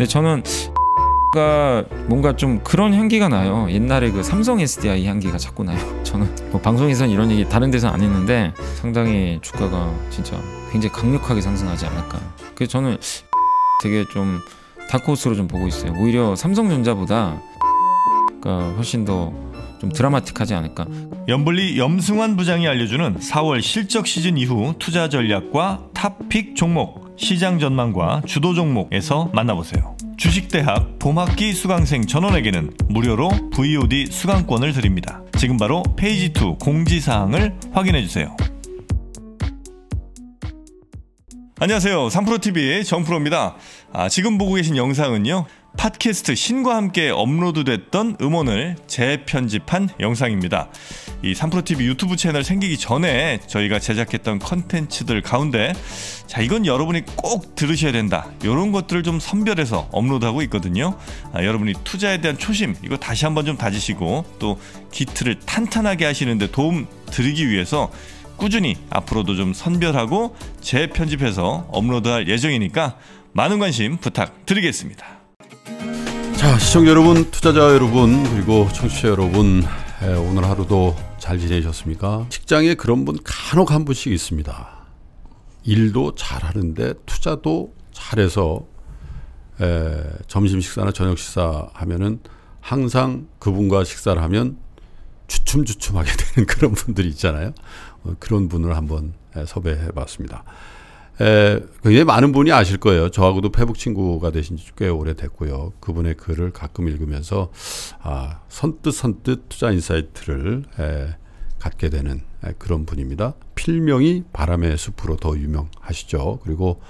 근데 저는 가 뭔가 좀 그런 향기가 나요. 옛날에 그 삼성 SDI 향기가 자꾸 나요. 저는 뭐방송에서는 이런 얘기 다른 데선 안 했는데 상당히 주가가 진짜 굉장히 강력하게 상승하지 않을까. 그 저는 되게 좀 다크호스로 좀 보고 있어요. 오히려 삼성전자보다 가 훨씬 더 좀 드라마틱하지 않을까. 염블리 염승환 부장이 알려주는 4월 실적 시즌 이후 투자 전략과 탑픽 종목. 시장 전망과 주도 종목에서 만나보세요. 주식대학 봄학기 수강생 전원에게는 무료로 VOD 수강권을 드립니다. 지금 바로 페이지2 공지사항을 확인해주세요. 안녕하세요. 삼프로TV의 정프로입니다. 아, 지금 보고 계신 영상은요. 팟캐스트 신과 함께 업로드됐던 음원을 재편집한 영상입니다. 이 3프로TV 유튜브 채널 생기기 전에 저희가 제작했던 컨텐츠들 가운데 자, 이건 여러분이 꼭 들으셔야 된다. 이런 것들을 좀 선별해서 업로드하고 있거든요. 아, 여러분이 투자에 대한 초심, 이거 다시 한번 좀 다지시고 또 기트를 탄탄하게 하시는데 도움 드리기 위해서 꾸준히 앞으로도 좀 선별하고 재편집해서 업로드할 예정이니까 많은 관심 부탁드리겠습니다. 자, 시청자 여러분, 투자자 여러분, 그리고 청취자 여러분, 오늘 하루도 잘 지내셨습니까? 직장에 그런 분 간혹 한 분씩 있습니다. 일도 잘하는데 투자도 잘해서 에, 점심 식사나 저녁 식사 하면은 항상 그분과 식사를 하면 주춤주춤하게 되는 그런 분들이 있잖아요. 어, 그런 분을 한번 섭외해 봤습니다. 에, 굉장히 많은 분이 아실 거예요. 저하고도 페북 친구가 되신 지 꽤 오래됐고요. 그분의 글을 가끔 읽으면서 아, 선뜻 선뜻 투자 인사이트를 에, 갖게 되는 에, 그런 분입니다. 필명이 바람의 숲으로 더 유명하시죠. 그리고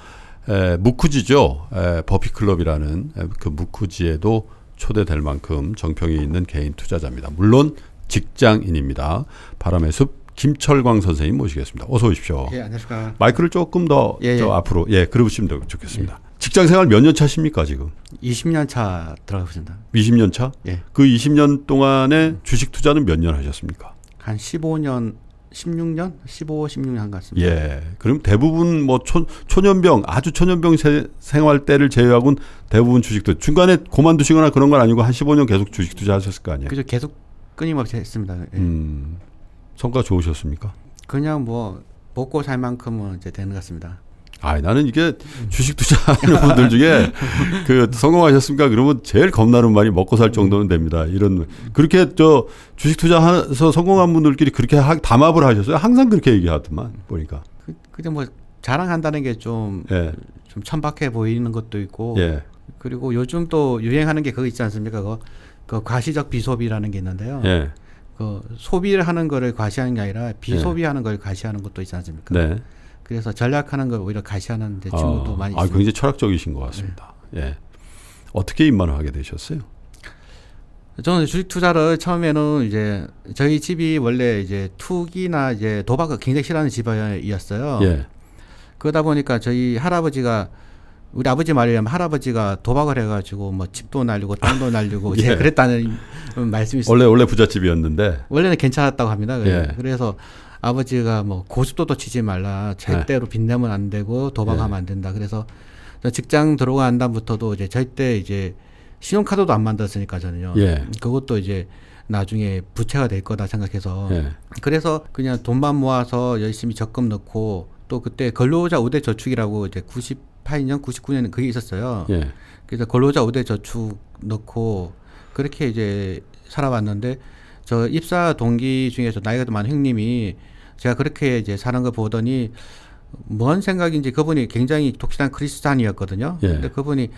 에, 무쿠지죠. 에, 버피클럽이라는 에, 그 무쿠지에도 초대될 만큼 정평이 있는 개인 투자자입니다. 물론 직장인입니다. 바람의 숲 김철광 선생님 모시겠습니다. 어서 오십시오. 예, 안녕하십니까. 마이크를 조금 더 예, 예. 앞으로 예, 그러시면 좋겠습니다. 예. 직장 생활 몇 년 차십니까, 지금? 20년 차 들어가겠습니다. 20년 차? 예. 그 20년 동안에 주식 투자는 몇 년 하셨습니까? 한 15년 16년, 15, 16년 한 것 같습니다. 예. 그럼 대부분 뭐 초, 초년병, 아주 초년병 세, 생활 때를 제외하고는 대부분 주식도 중간에 고만두시거나 그런 건 아니고 한 15년 계속 주식 투자하셨을 거 아니에요. 그죠. 계속 끊임없이 했습니다. 예. 음. 성과 좋으셨습니까? 그냥 뭐 먹고 살 만큼은 이제 되는 것 같습니다. 아, 나는 이게 주식 투자하는 분들 중에 그 성공하셨습니까? 그러면 제일 겁나는 말이 먹고 살 정도는 됩니다. 이런 그렇게 저 주식 투자해서 성공한 분들끼리 그렇게 하, 담합을 하셨어요. 항상 그렇게 얘기하더만 보니까. 그, 근데 뭐 자랑한다는 게 좀좀 예. 천박해 보이는 것도 있고. 예. 그리고 요즘 또 유행하는 게 그거 있지 않습니까? 그그 과시적 비소비라는 게 있는데요. 예. 그 소비를 하는 거를 과시하는 게 아니라 네. 비소비하는 네. 걸 과시하는 것도 있지 않습니까? 네. 그래서 전략하는 걸 오히려 과시하는 친구도 어, 많이 아, 있습니다. 아, 굉장히 철학적이신 것 같습니다. 네. 예. 어떻게 입만을 하게 되셨어요? 저는 주식 투자를 처음에는 이제 저희 집이 원래 이제 투기나 이제 도박을 굉장히 싫어하는 집이었어요. 예. 그러다 보니까 저희 할아버지가 우리 아버지 말하자면 할아버지가 도박을 해가지고 뭐 집도 날리고 땅도 날리고 예. 그랬다는 말씀이 있습 원래 원래 부잣집이었는데 원래는 괜찮았다고 합니다. 그 예. 그래서 아버지가 뭐 고스도도 치지 말라 절대로 네. 빚내면 안 되고 도박하면 예. 안 된다. 그래서 직장 들어간 다음부터도 이제 절대 이제 신용카드도 안 만들었으니까 저는요. 예. 그것도 이제 나중에 부채가 될 거다 생각해서 예. 그래서 그냥 돈만 모아서 열심히 적금 넣고 또 그때 근로자 우대 저축이라고 이제 90 98년, 99년에 그게 있었어요. 예. 그래서 근로자 우대 저축 넣고 그렇게 이제 살아왔는데 저 입사 동기 중에서 나이가 더 많은 형님이 제가 그렇게 이제 사는 거 보더니 뭔 생각인지 그분이 굉장히 독실한 크리스찬이었거든요. 예. 근데 그분이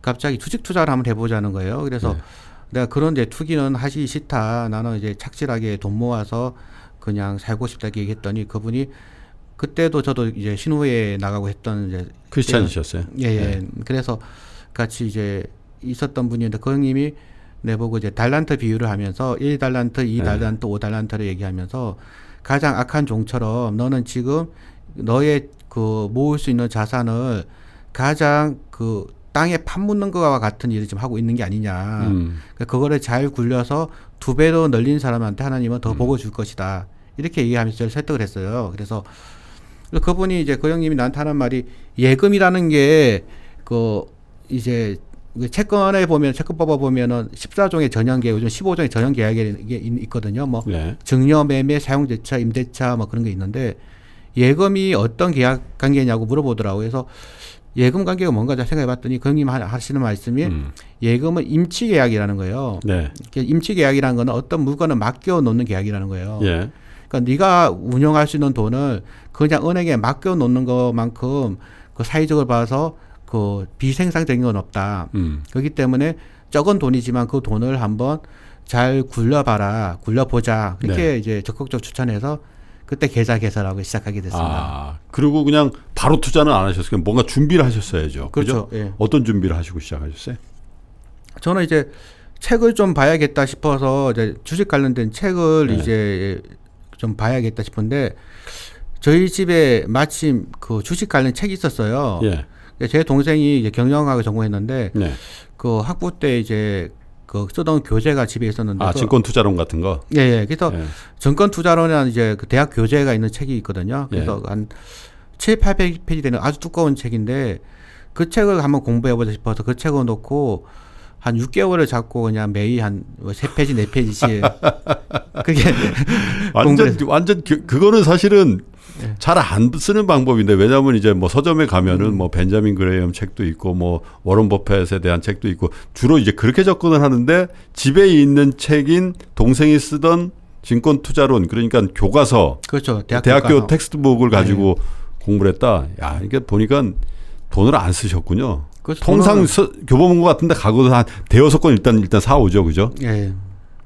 갑자기 주식 투자를 한번 해보자는 거예요. 그래서 예. 내가 그런 이제 투기는 하기 시 싫다. 나는 이제 착실하게 돈 모아서 그냥 살고 싶다 이렇게 얘기했더니 그분이 그때도 저도 이제 신우에 나가고 했던 이제 크리스찬이셨어요. 예, 예. 네. 그래서 같이 이제 있었던 분인데 그 형님이 내보고 이제 달란트 비유를 하면서 1달란트, 2달란트, 네. 5달란트를 얘기하면서 가장 악한 종처럼 너는 지금 너의 그 모을 수 있는 자산을 가장 그 땅에 판묻는 것과 같은 일을 지금 하고 있는 게 아니냐. 음. 그러니까 그거를 잘 굴려서 두 배로 늘린 사람한테 하나님은 더 음. 보고 줄 것이다. 이렇게 얘기하면서 설득을 했어요. 그래서 그래서 그분이 이제 그 형님이 나한테 하는 말이 예금이라는 게 그 이제 그 채권에 보면 채권법에 보면은 14종의 전형 계약, 요즘 15종의 전형 계약이 있거든요. 뭐 네. 증여 매매, 사용 대차, 임대차 뭐 그런 게 있는데 예금이 어떤 계약 관계냐고 물어보더라고요. 그래서 예금 관계가 뭔가 잘 생각해 봤더니 그 형님 하시는 말씀이 음. 예금은 임치 계약이라는 거예요. 네. 임치 계약이라는 거는 어떤 물건을 맡겨 놓는 계약이라는 거예요. 예. 그러니까 네가 운영할 수 있는 돈을 그냥 은행에 맡겨 놓는 것만큼 그 사회적으로 봐서 그 비생산적인 건 없다. 음. 그렇기 때문에 적은 돈이지만 그 돈을 한번 잘 굴려봐라, 굴려보자. 그렇게 네. 이제 적극적 추천해서 그때 계좌 개설하고 시작하게 됐습니다. 아, 그리고 그냥 바로 투자는 안 하셨어요. 뭔가 준비를 하셨어야죠. 그렇죠. 예. 어떤 준비를 하시고 시작하셨어요? 저는 이제 책을 좀 봐야겠다 싶어서 이제 주식 관련된 책을 네. 이제 좀 봐야겠다 싶은데 저희 집에 마침 그 주식 관련 책이 있었어요. 예. 그러니까 제 동생이 이제 경영학을 전공했는데 네. 그 학부 때 이제 그 쓰던 교재가 집에 있었는데 아 그 증권 투자론 같은 거. 예, 예. 그래서 예. 증권 투자론이라는 이제 그 대학 교재가 있는 책이 있거든요. 예. 그래서 예. 한 7, 800페이지 되는 아주 두꺼운 책인데 그 책을 한번 공부해 보자 싶어서 그 책을 놓고 한 6개월을 잡고 그냥 매일 한 3페이지, 4페이지씩. 그게. 완전, 완전, 그, 그거는 사실은 예. 잘안 쓰는 방법인데 왜냐면 이제 뭐 서점에 가면은 음. 뭐 벤자민 그레이엄 책도 있고 뭐 워런 버펫에 대한 책도 있고 주로 이제 그렇게 접근을 하는데 집에 있는 책인 동생이 쓰던 증권 투자론 그러니까 교과서 그렇죠. 대학교, 대학교 텍스트북을 가지고 네. 공부를 했다. 야 이게 보니까 돈을 안 쓰셨군요. 그렇죠. 통상 서, 교보문고 같은데 가고도 한 대여섯 권 일단 일단 사 오죠, 그죠? 예.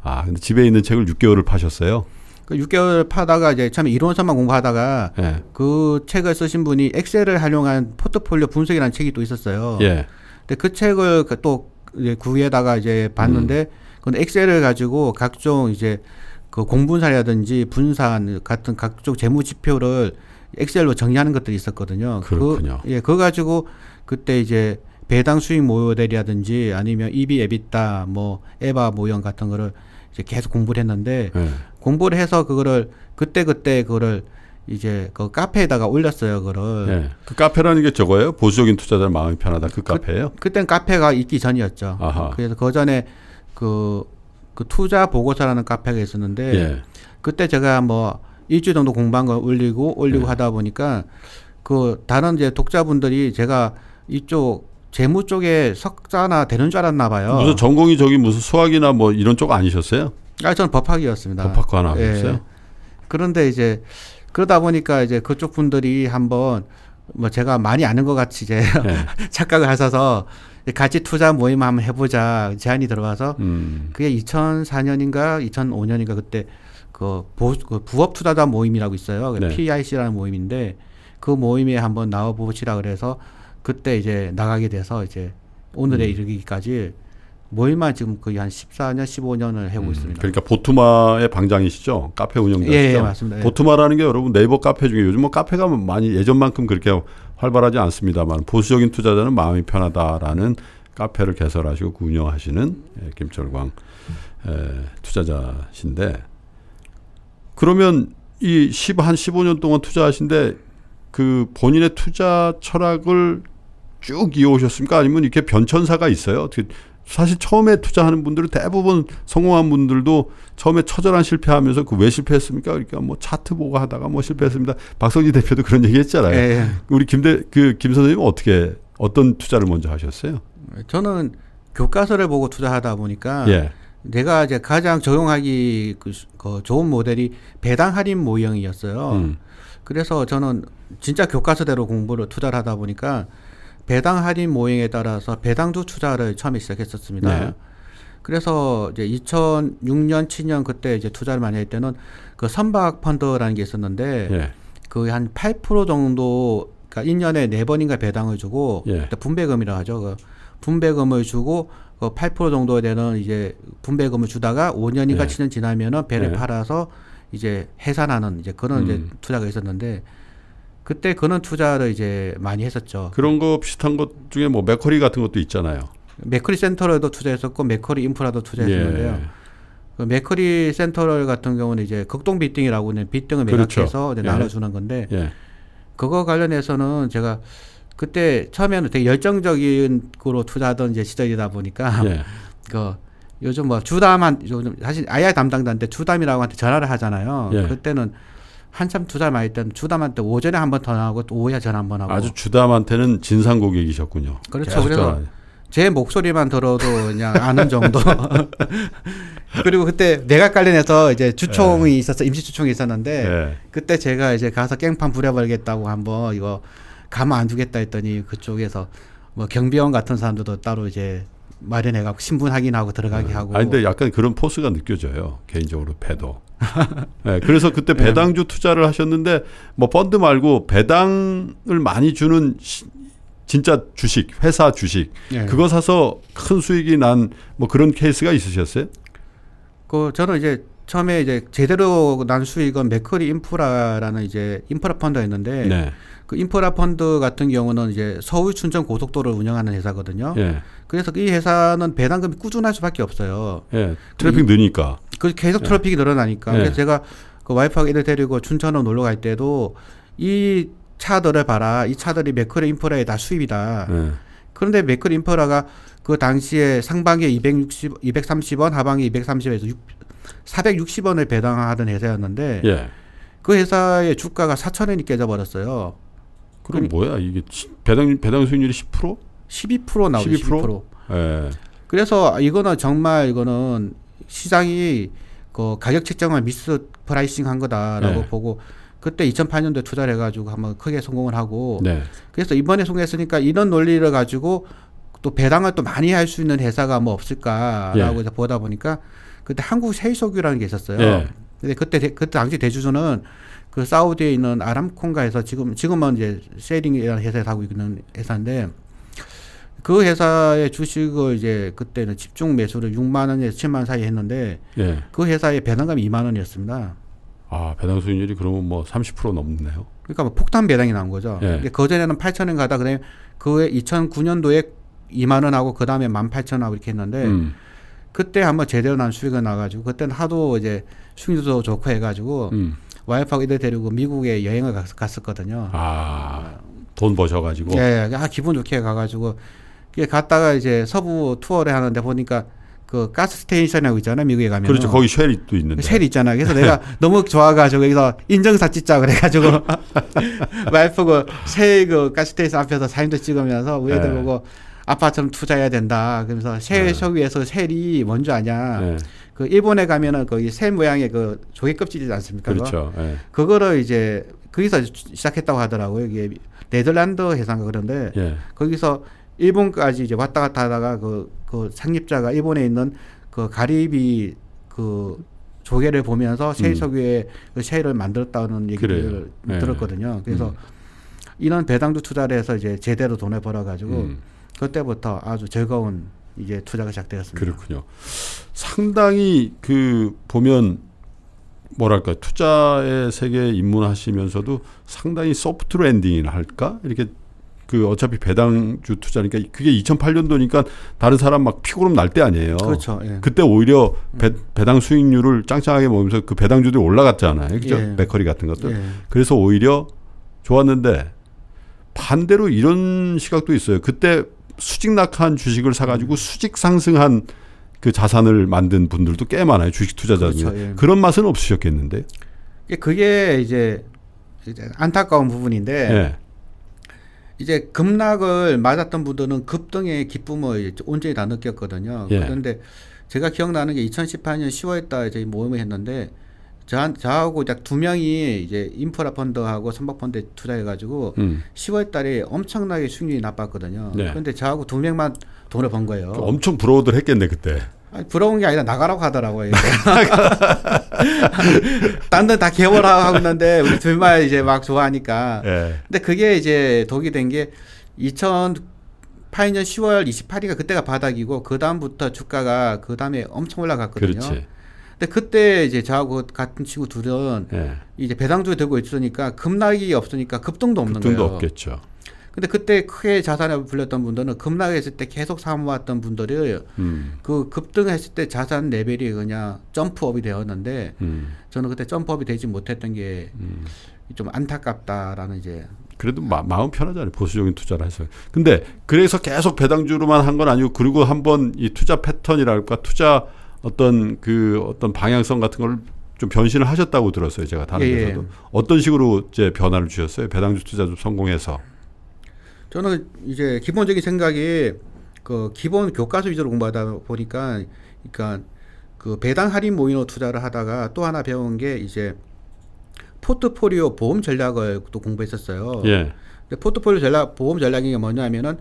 아 근데 집에 있는 책을 6개월을 파셨어요. 그 6개월 파다가 이제 참 이론서만 공부하다가 예. 그 책을 쓰신 분이 엑셀을 활용한 포트폴리오 분석이라는 책이 또 있었어요. 예. 근데 그 책을 그 또 이제 구에다가 이제 봤는데 음. 근 엑셀을 가지고 각종 이제 그공분사라든지 분산 같은 각종 재무 지표를 엑셀로 정리하는 것들이 있었거든요. 그 그렇군요. 그, 예, 그거 가지고 그때 이제 배당 수익 모델이라든지 아니면 이비 에비타 뭐 에바 모형 뭐 같은 거를 이제 계속 공부를 했는데 네. 공부를 해서 그거를 그때 그때 그거를 이제 그 카페에다가 올렸어요 그거를. 네. 그 카페라는 게 저거예요? 보수적인 투자자 마음이 편하다 그, 그, 카페예요? 그땐 카페가 있기 전이었죠. 아하. 그래서 그 전에 그, 그 투자 보고서라는 카페가 있었는데 예. 그때 제가 뭐 일주일 정도 공부한 걸 올리고 올리고 예. 하다 보니까 그 다른 이제 독자분들이 제가 이쪽 재무 쪽에 석자나 되는 줄 알았나 봐요. 무슨 전공이 저기 무슨 수학이나 뭐 이런 쪽 아니셨어요? 아, 저는 법학이었습니다. 법학과 나왔어요. 예. 그런데 이제 그러다 보니까 이제 그쪽 분들이 한번 뭐 제가 많이 아는 것 같이 이제 네. 착각을 하셔서 같이 투자 모임 한번 해보자 제안이 들어와서 음. 그게 2004년인가 2005년인가 그때 그, 보, 그 부업 투자자 모임이라고 있어요. 그 네. PIC라는 모임인데 그 모임에 한번 나와 보시라 그래서 그때 이제 나가게 돼서 이제 오늘에 음. 이르기까지 모임만 지금 거의 한 14년, 15년을 해오고 음. 있습니다. 그러니까 보투마의 방장이시죠? 카페 운영자시죠? 예, 예, 맞습니다. 예. 보투마라는 게 여러분 네이버 카페 중에 요즘 뭐 카페가 많이 예전만큼 그렇게 활발하지 않습니다만 보수적인 투자자는 마음이 편하다라는 카페를 개설하시고 운영하시는 예, 김철광 에, 예, 투자자신데 그러면 이1한 15년 동안 투자하신데 그 본인의 투자 철학을 쭉 이어오셨습니까? 아니면 이렇게 변천사가 있어요? 사실 처음에 투자하는 분들은 대부분 성공한 분들도 처음에 처절한 실패하면서 그 왜 실패했습니까? 그러니까 뭐 차트 보고 하다가 뭐 실패했습니다. 박성진 대표도 그런 얘기 했잖아요. 에이. 예, 예. 우리 김대 그 김 선생님은 어떻게 어떤 투자를 먼저 하셨어요? 저는 교과서를 보고 투자하다 보니까 예. 내가 이제 가장 적용하기 그, 그 좋은 모델이 배당 할인 모형이었어요. 음. 그래서 저는 진짜 교과서대로 공부를 투자를 하다 보니까 배당 할인 모행에 따라서 배당주 투자를 처음에 시작했었습니다. 네. 그래서 이제 2006년, 7년 그때 이제 투자를 많이 할 때는 그 선박 펀드라는 게 있었는데 네. 그한 8% 정도 그러니까 1년에 4번인가 배당을 주고 네. 분배금이라 하죠. 그 분배금을 주고 그8% 정도 되는 이제 분배금을 주다가 5년인가 네. 예. 7년 지나면은 배를 예. 팔아서 이제 해산하는 이제 그런 음. 이제 투자가 있었는데 그때 그원 투자를 이제 많이 했었죠. 그런 거 비슷한 것 중에 뭐 맥커리 같은 것도 있잖아요. 맥커리 센터를도 투자했었고 맥커리 인프라도 투자했었는데요. 예. 그 맥커리 센터럴 같은 경우는 이제 극동 비등이라고 하는 비등을 그렇죠. 매각해서 그렇죠. 예. 나눠주는 건데 예. 그거 관련해서는 제가 그때 처음에는 되게 열정적인 거로 투자하던 이제 시절이다 보니까 예. 그 요즘 뭐 주담한 요즘 사실 아야 담당자한테 주담이라고 한테 전화를 하잖아요. 예. 그때는 한참 주담 할 때는 주담한테 오전에 한 번더 나오고 또 오후에 전화 한번 하고 아주 주담한테는 진상 고객이셨군요. 그렇죠. 그래서 제 목소리만 들어도 그냥 아는 정도. 그리고 그때 내가 관련해서 이제 주총이 네. 있었어 임시 주총이 있었는데 네. 그때 제가 이제 가서 깽판 부려버리겠다고 한번 이거 가만 안 두겠다 했더니 그쪽에서 뭐 경비원 같은 사람들도 따로 이제 마련해 갖고 신분 확인하고 들어가게 네. 하고. 아 근데 약간 그런 포스가 느껴져요. 개인적으로 배도. 네, 그래서 그때 네. 배당주 투자를 하셨는데 뭐 펀드 말고 배당을 많이 주는 시, 진짜 주식, 회사 주식 네. 그거 사서 큰 수익이 난 뭐 그런 케이스가 있으셨어요? 그 저는 이제 처음에 이제 제대로 난 수익은 맥커리 인프라라는 이제 인프라 펀드였는데 네. 그 인프라 펀드 같은 경우는 이제 서울 춘천 고속도로를 운영하는 회사거든요. 예. 그래서 이 회사는 배당금이 꾸준할 수밖에 없어요. 예. 트래픽 그 느니까. 그 계속 예. 트래픽이 예. 늘어나니까. 그래서 제가 그 와이프하고 애들 데리고 춘천으로 놀러 갈 때도 이 차들을 봐라. 이 차들이 맥커리 인프라에 다 수입이다. 예. 그런데 맥커리 인프라가 그 당시에 상반기에 260, 230원, 하반기 에 230에서 460원을 배당하던 회사였는데 예. 그 회사의 주가가 4천 원이 깨져버렸어요. 그럼 뭐야 이게 배당 배당 수익률이 10%? 12% 나오죠. 12%. 12%. 예. 그래서 이거는 정말 이거는 시장이 그 가격 책정을 미스 프라이싱 한 거다라고 네. 보고 그때 2008년도에 투자를 해가지고 한번 크게 성공을 하고 네. 그래서 이번에 성공했으니까 이런 논리를 가지고 또 배당을 또 많이 할 수 있는 회사가 뭐 없을까라고 예. 이제 보다 보니까 그때 한국 세이석유라는 게 있었어요. 네. 근데 그때 그때 당시 대주주는 그 사우디에 있는 아람콘가에서 지금 지금은 이제 쉐링이라는 회사에서 하고 있는 회사인데 그 회사의 주식을 이제 그때는 집중 매수를 6만 원에서 7만 사이 에 했는데 네. 그 회사의 배당금이 2만 원이었습니다. 아 배당 수익률이 그러면 뭐 30% 넘네요. 그러니까 뭐 폭탄 배당이 나온 거죠. 네. 근데 그 전에는 8천 원 가다 그다음에 그해 2009년도에 2만 원하고 그다음에 1만 8천 원하고 이렇게 했는데 음. 그때 한번 제대로 난 수익이 나가지고 그때는 하도 이제 수익도 좋고 해가지고 음. 와이프하고 이래 데리고 미국에 여행을 갔, 었거든요 아, 돈 버셔가지고. 예, 예, 아 기분 좋게 가가지고 갔다가 이제 서부 투어를 하는데 보니까 그 가스 스테이션이라고 있잖아요 미국에 가면 그렇죠 거기 쉘도 있는데 쉘있잖아 그래서 내가 너무 좋아가지고 여기서 인증사 찍자 그래가지고 와이프고 쉘그 가스 스테이션 앞에서 사진도 찍으면서 우애들 네. 예. 보고 아파트는 투자해야 된다. 그래면서 세석위에서 네. 셀이 뭔지 아냐. 네. 그 일본에 가면은 거기 새 모양의 그 조개 껍질이지 않습니까? 그렇죠. 네. 그거를 이제 거기서 시작했다고 하더라고요. 이게 네덜란드 해상가 그런데 네. 거기서 일본까지 이제 왔다 갔다 하다가 그, 그 창립자가 일본에 있는 그 가리비 그 조개를 보면서 세석위에 음. 그 셰를 만들었다는 얘기를 그래요. 네. 들었거든요. 그래서 음. 이런 배당도 투자를 해서 이제 제대로 돈을 벌어가지고 음. 그때부터 아주 즐거운 이게 투자가 시작되었습니다. 그렇군요. 상당히 그 보면 뭐랄까 투자의 세계에 입문하시면서도 상당히 소프트 랜딩이라 할까 이렇게 그 어차피 배당주 투자니까 그게 2008년도니까 다른 사람 막 피고름 날 때 아니에요. 그렇죠. 예. 그때 오히려 음. 배, 배당 수익률을 짱짱하게 모으면서그 배당주들이 올라갔잖아요. 그죠? 예. 배커리 같은 것들. 예. 그래서 오히려 좋았는데 반대로 이런 시각도 있어요. 그때 수직 낙한 하 주식을 사가지고 음. 수직 상승한 그 자산을 만든 분들도 꽤 많아요 주식 투자자들 그렇죠, 예. 그런 맛은 없으셨겠는데 그게 이제 안타까운 부분인데 예. 이제 급락을 맞았던 분들은 급등의 기쁨을 온전히 다 느꼈거든요 예. 그런데 제가 기억나는 게 2018년 1 0월에 저희 모임을 했는데 저, 저하고 딱 두 명이 이제 인프라 펀드하고 선박 펀드에 투자해가지고 음. 10월 달에 엄청나게 수익률이 나빴거든요. 네. 그런데 저하고 두 명만 돈을 번 거예요. 엄청 부러워들 했겠네 그때. 아니, 부러운 게 아니라 나가라고 하더라고요. 딴 데 다 개월하고 있는데 우리 둘만 이제 막 좋아하니까. 네. 근데 그게 이제 독이 된 게 2000. 8년 10월 28일가 그때가 바닥이고 그 다음부터 주가가 그 다음에 엄청 올라갔거든요. 그렇지. 근데 그때 이제 저하고 같은 친구 둘은 네. 이제 배당주에 들고 있으니까 급락이 없으니까 급등도 없는 급등도 거예요. 없겠죠. 근데 그때 크게 자산을 불렸던 분들은 급락했을 때 계속 사모았던 분들이 음. 그 급등했을 때 자산 레벨이 그냥 점프업이 되었는데 음. 저는 그때 점프업이 되지 못했던 게좀 음. 안타깝다라는 이제 그래도 마, 마음 편하잖아요 보수적인 투자를 해서 근데 그래서 계속 배당주로만 한 건 아니고 그리고 한번 이 투자 패턴이랄까 투자 어떤 그 어떤 방향성 같은 걸 좀 변신을 하셨다고 들었어요. 제가 다른 예, 예, 데서도 어떤 식으로 이제 변화를 주셨어요? 배당주 투자 도 성공해서 저는 이제 기본적인 생각이 그 기본 교과서 위주로 공부하다 보니까 그러니까 그 배당 할인 모의노 투자를 하다가 또 하나 배운 게 이제 포트폴리오 보험 전략을 또 공부했었어요. 예. 근데 포트폴리오 전략 보험 전략이 뭐냐면은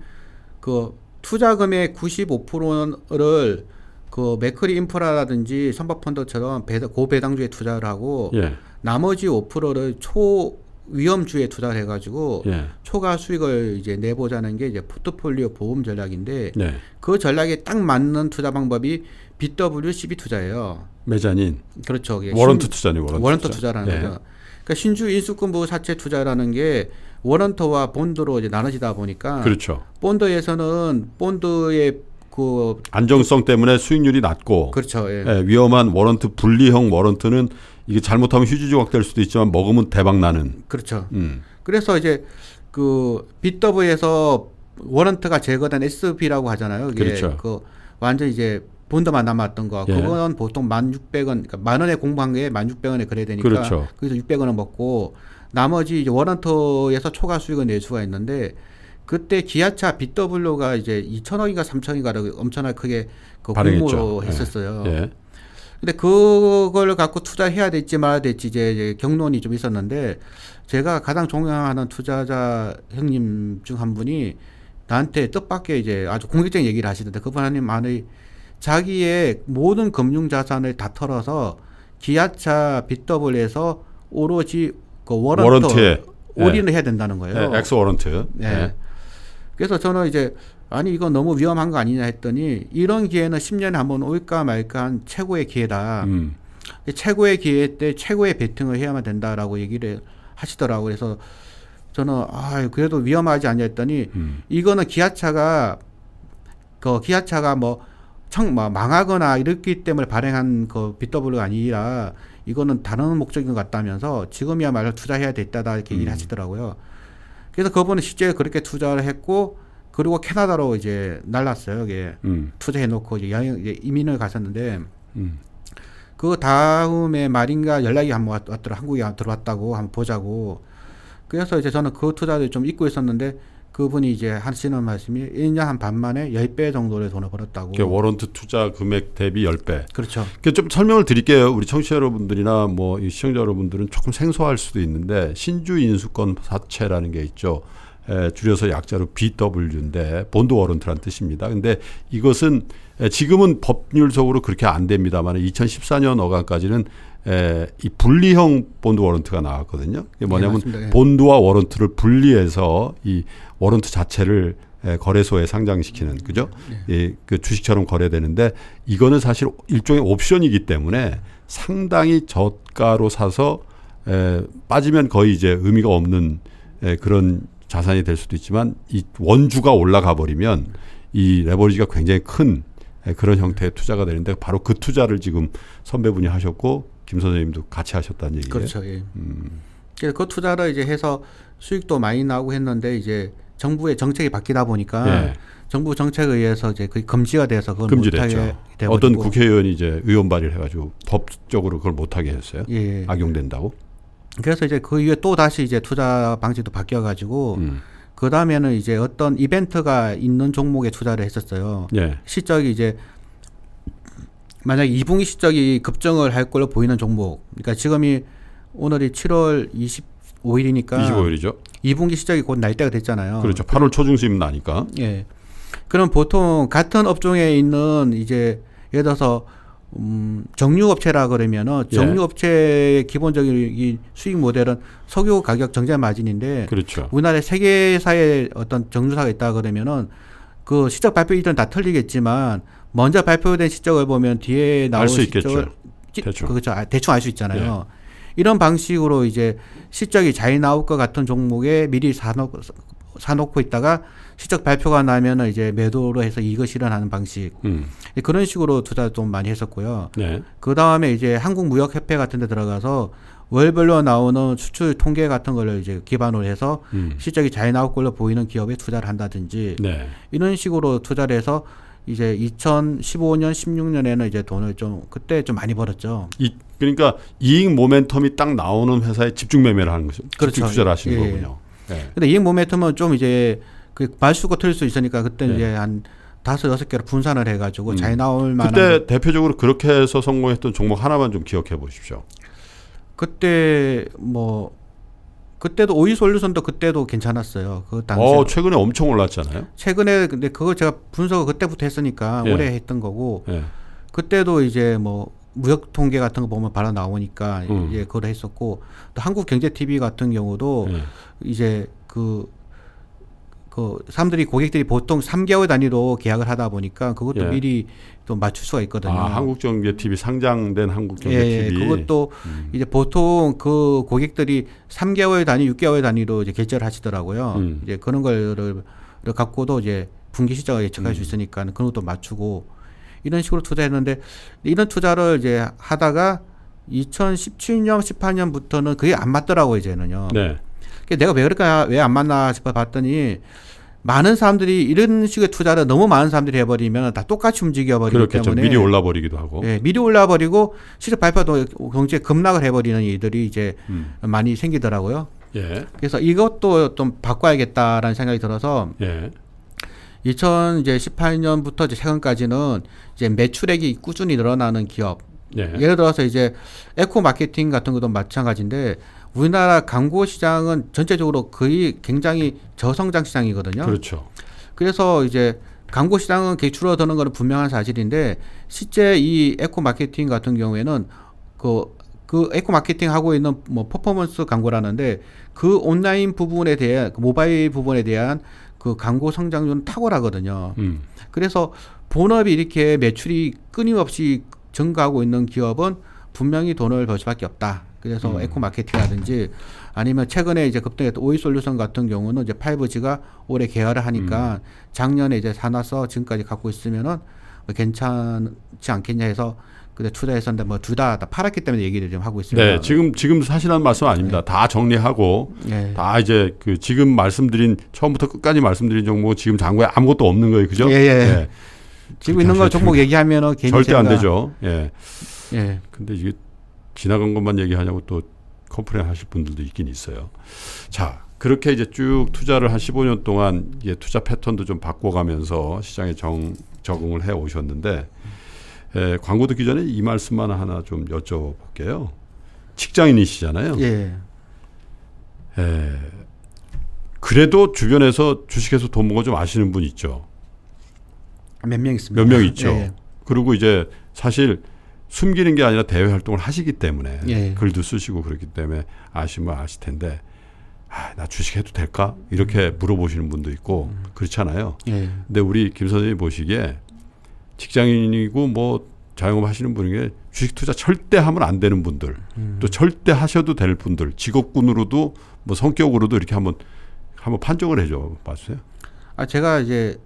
그 투자금의 95%를 그 맥크리 인프라라든지 선박 펀드처럼 고배당주에 투자를 하고 예. 나머지 5%를 초 위험주에 투자를 해가지고 예. 초과 수익을 이제 내보자는 게 이제 포트폴리오 보험 전략인데 예. 그 전략에 딱 맞는 투자 방법이 BWCB 투자예요. 매자닌. 그렇죠. 워런트 투자니 워런트, 워런트 투자. 라는 예. 네. 거죠. 그러니까 신주 인수권부 사채 투자라는 게 워런트와 본드로 이제 나눠지다 보니까 그렇죠. 본드에서는 본드의 그 안정성 때문에 수익률이 낮고 그렇죠. 예. 예, 위험한 워런트 분리형 워런트는 이게 잘못하면 휴지 조각 될 수도 있지만 먹으면 대박 나는 그렇죠. 음. 그래서 이제 그 BW에서 워런트가 제거된 SB라고 하잖아요. 이게 그렇죠. 그 완전 이제 본드만 남았던 거. 예. 그거는 보통 만 육백 원 그러니까 만 원에 공부한 게 만 육백 원에 그래야 되니까. 그렇죠. 그래서 육백 원을 먹고 나머지 이제 워런트에서 초과 수익을 낼 수가 있는데 그때 기아차 BW가 이제 2천억인가 3천억인가라고 엄청나 게 크게 그 공모로 했었어요. 예. 예. 근데 그걸 갖고 투자해야 될지 말아야 될지 이제 경론이 좀 있었는데 제가 가장 존경하는 투자자 형님 중 한 분이 나한테 뜻밖의 이제 아주 공격적인 얘기를 하시는데 그분 하나님만의 자기의 모든 금융 자산을 다 털어서 기아차 더블에서 오로지 그 워런트, 워런트에 올인을 예. 해야 된다는 거예요. 엑스 예, 워런트. 네. 예. 그래서 저는 이제 아니 이거 너무 위험한 거 아니냐 했더니 이런 기회는 10년에 한 번 올까 말까 한 최고의 기회다. 음. 최고의 기회 때 최고의 베팅을 해야만 된다라고 얘기를 하시더라고 요 그래서 저는 아 그래도 위험하지 않냐 했더니 음. 이거는 기아차가 그 기아차가 뭐 청, 뭐 망하거나 이렇기 때문에 발행한 그 BW가 아니라 이거는 다른 목적인 것 같다면서 지금이야말로 투자해야 됐다다 이렇게 음. 얘기를 하시더라고요. 그래서 그분은 실제 그렇게 투자를 했고 그리고 캐나다로 이제 날랐어요. 이게 음. 투자해놓고 이제 여행 이제 이민을 갔었는데 음. 그 다음에 말인가 연락이 한번 왔더라 한국에 들어왔다고 한번 보자고 그래서 이제 저는 그 투자를 좀 잊고 있었는데 그분이 이제 하시는 말씀이 1년 한 반만에 10배 정도의 돈을 벌었다고. 그러 워런트 투자 금액 대비 10배. 그렇죠. 그 좀 설명을 드릴게요. 우리 청취자 여러분들이나 뭐 시청자 여러분들은 조금 생소할 수도 있는데 신주 인수권 사채라는 게 있죠. 에, 줄여서 약자로 BW인데 본드 워런트란 뜻입니다. 근데 이것은 지금은 법률적으로 그렇게 안 됩니다만 2014년 어간까지는 에, 예, 이 분리형 본드 워런트가 나왔거든요. 이게 뭐냐면 네, 예. 본드와 워런트를 분리해서 이 워런트 자체를 에, 예, 거래소에 상장시키는 그죠? 네. 예, 그 주식처럼 거래되는데 이거는 사실 일종의 옵션이기 때문에 상당히 저가로 사서 에, 빠지면 거의 이제 의미가 없는 에, 그런 자산이 될 수도 있지만 이 원주가 올라가 버리면 이 레버리지가 굉장히 큰 에, 그런 형태의 투자가 되는데 바로 그 투자를 지금 선배분이 하셨고 김 선생님도 같이 하셨다는 얘기예요. 그렇죠. 예. 음. 그래서 그 투자를 이제 해서 수익도 많이 나오고 했는데 이제 정부의 정책이 바뀌다 보니까 예. 정부 정책에 의해서 이제 그 금지가 돼서 그걸 금지됐죠. 못하게 어떤 국회의원이 이제 의원 발의를 해가지고 법적으로 그걸 못하게 했어요. 예. 악용된다고. 그래서 이제 그 이후에 또 다시 이제 투자 방식도 바뀌어가지고 음. 그 다음에는 이제 어떤 이벤트가 있는 종목에 투자를 했었어요. 예. 시적이 이제 만약 이분기 실적이 급증을 할 걸로 보이는 종목, 그러니까 지금이 오늘이 7월 25일이니까 25일이죠. 2분기 실적이 곧 날 때가 됐잖아요. 그렇죠. 8월 초중심 나니까. 예. 그럼 보통 같은 업종에 있는 이제 예를 들어서 음, 정유업체라 그러면은 예. 정유업체의 기본적인 이 수익 모델은 석유 가격 정제 마진인데 그렇죠. 우리나라에 세계사의 어떤 정유사가 있다 그러면은 그시적 발표일은 다 틀리겠지만 먼저 발표된 시적을 보면 뒤에 나올 수있적을 대충 그렇죠. 대충 알 수 있잖아요. 예. 이런 방식으로 이제 실적이 잘 나올 것 같은 종목에 미리 사놓고, 사놓고 있다가 실적 발표가 나면 은 이제 매도로 해서 이익 실현하는 방식 음. 예, 그런 식으로 투자 좀 많이 했었고요. 네. 그 다음에 이제 한국무역협회 같은데 들어가서 월별로 나오는 수출 통계 같은 걸 이제 기반으로 해서 음. 실적이 잘 나올 걸로 보이는 기업에 투자를 한다든지 네. 이런 식으로 투자를 해서 이제 2015년 16년에는 이제 돈을 좀 그때 좀 많이 벌었죠. 이, 그러니까 이익 모멘텀이 딱 나오는 회사에 집중 매매를 하는 거죠. 그렇죠. 집중 투자를 하시는 예. 예. 거군요. 예. 근데 이익 모멘텀은 좀 이제 그말수고 틀릴 수 있으니까 그때 예. 네. 이제 한 다섯 여섯 개로 분산을 해가지고 음. 잘 나올 만한 그때 대표적으로 그렇게 해서 성공했던 종목 하나만 좀 기억해 보십시오. 그때 뭐 그때도 오이 솔루션도 그때도 괜찮았어요. 그 당시. 어, 최근에 엄청 올랐잖아요. 최근에 근데 그거 제가 분석을 그때부터 했으니까 예. 오래 했던 거고 예. 그때도 이제 뭐 무역 통계 같은 거 보면 바로 나오니까 음. 이제 그걸 했었고 또 한국 경제 TV 같은 경우도 예. 이제 그그 사람들이 고객들이 보통 3개월 단위로 계약을 하다 보니까 그것도 예. 미리 또 맞출 수가 있거든요. 아, 한국경제TV 상장된 한국경제TV. 예, 그것도 음. 이제 보통 그 고객들이 3개월 단위, 6개월 단위로 이제 결제를 하시더라고요. 음. 이제 그런 거를 갖고도 이제 분기 시장을 예측할 음. 수 있으니까 그런 것도 맞추고 이런 식으로 투자했는데 이런 투자를 이제 하다가 2017년, 18년부터는 그게 안 맞더라고요, 이제는요. 네. 내가 왜 그럴까 왜 안 만나 싶어 봤더니 많은 사람들이 이런 식의 투자를 너무 많은 사람들이 해버리면 다 똑같이 움직여버리기 그렇겠죠. 때문에 미리 올라버리기도 하고 예, 미리 올라버리고 실업 발표도 경제 급락을 해버리는 일들이 이제 음. 많이 생기더라고요. 예. 그래서 이것도 좀 바꿔야겠다라는 생각이 들어서 예. 2018년부터 이제 최근까지는 이제 매출액이 꾸준히 늘어나는 기업 예. 예를 들어서 이제 에코 마케팅 같은 것도 마찬가지인데 우리나라 광고 시장은 전체적으로 거의 굉장히 저성장 시장이거든요. 그렇죠. 그래서 이제 광고 시장은 게 줄어드는 것은 분명한 사실인데 실제 이 에코 마케팅 같은 경우에는 그, 그 에코 마케팅 하고 있는 뭐 퍼포먼스 광고라는데 그 온라인 부분에 대한 그 모바일 부분에 대한 그 광고 성장률은 탁월하거든요. 음. 그래서 본업이 이렇게 매출이 끊임없이 증가하고 있는 기업은 분명히 돈을 벌 수밖에 없다. 그래서 음. 에코 마케팅이라든지 아니면 최근에 이제 급등했던 오이 솔루션 같은 경우는 이제 5G가 올해 개화를 하니까 음. 작년에 이제 사놔서 지금까지 갖고 있으면은 뭐 괜찮지 않겠냐 해서 그때 투자했었는데 뭐 둘다다 팔았기 때문에 얘기를 좀 하고 있습니다. 네, 지금 지금 사실한 말씀 아닙니다. 네. 다 정리하고 네. 다 이제 그 지금 말씀드린 처음부터 끝까지 말씀드린 종목 지금 장고에 아무것도 없는 거예요, 그죠? 예, 예. 네. 지금 있는 거 종목 얘기하면은 절대 안 되죠. 예. 예. 근데 이게 지나간 것만 얘기하냐고 또 컴플레인 하실 분들도 있긴 있어요. 자, 그렇게 이제 쭉 투자를 한 15년 동안 투자 패턴도 좀 바꿔가면서 시장에 정, 적응을 해 오셨는데 에, 광고 듣기 전에 이 말씀만 하나 좀 여쭤볼게요. 직장인이시잖아요. 예. 에, 그래도 주변에서 주식에서 돈 모은 거좀 아시는 분 있죠. 몇 명 있습니다. 몇명 있죠. 예. 그리고 이제 사실 숨기는 게 아니라 대외 활동을 하시기 때문에 예, 예. 글도 쓰시고 그렇기 때문에 아시면 아실 텐데 아, 나 주식 해도 될까 이렇게 음. 물어보시는 분도 있고 음. 그렇잖아요. 예, 예. 근데 우리 김 선생님 보시기에 직장인이고 뭐 자영업 하시는 분에게 주식 투자 절대 하면 안 되는 분들 음. 또 절대 하셔도 될 분들 직업군으로도 뭐 성격으로도 이렇게 한번 한번 판정을 해줘 봐주세요. 아 제가 이제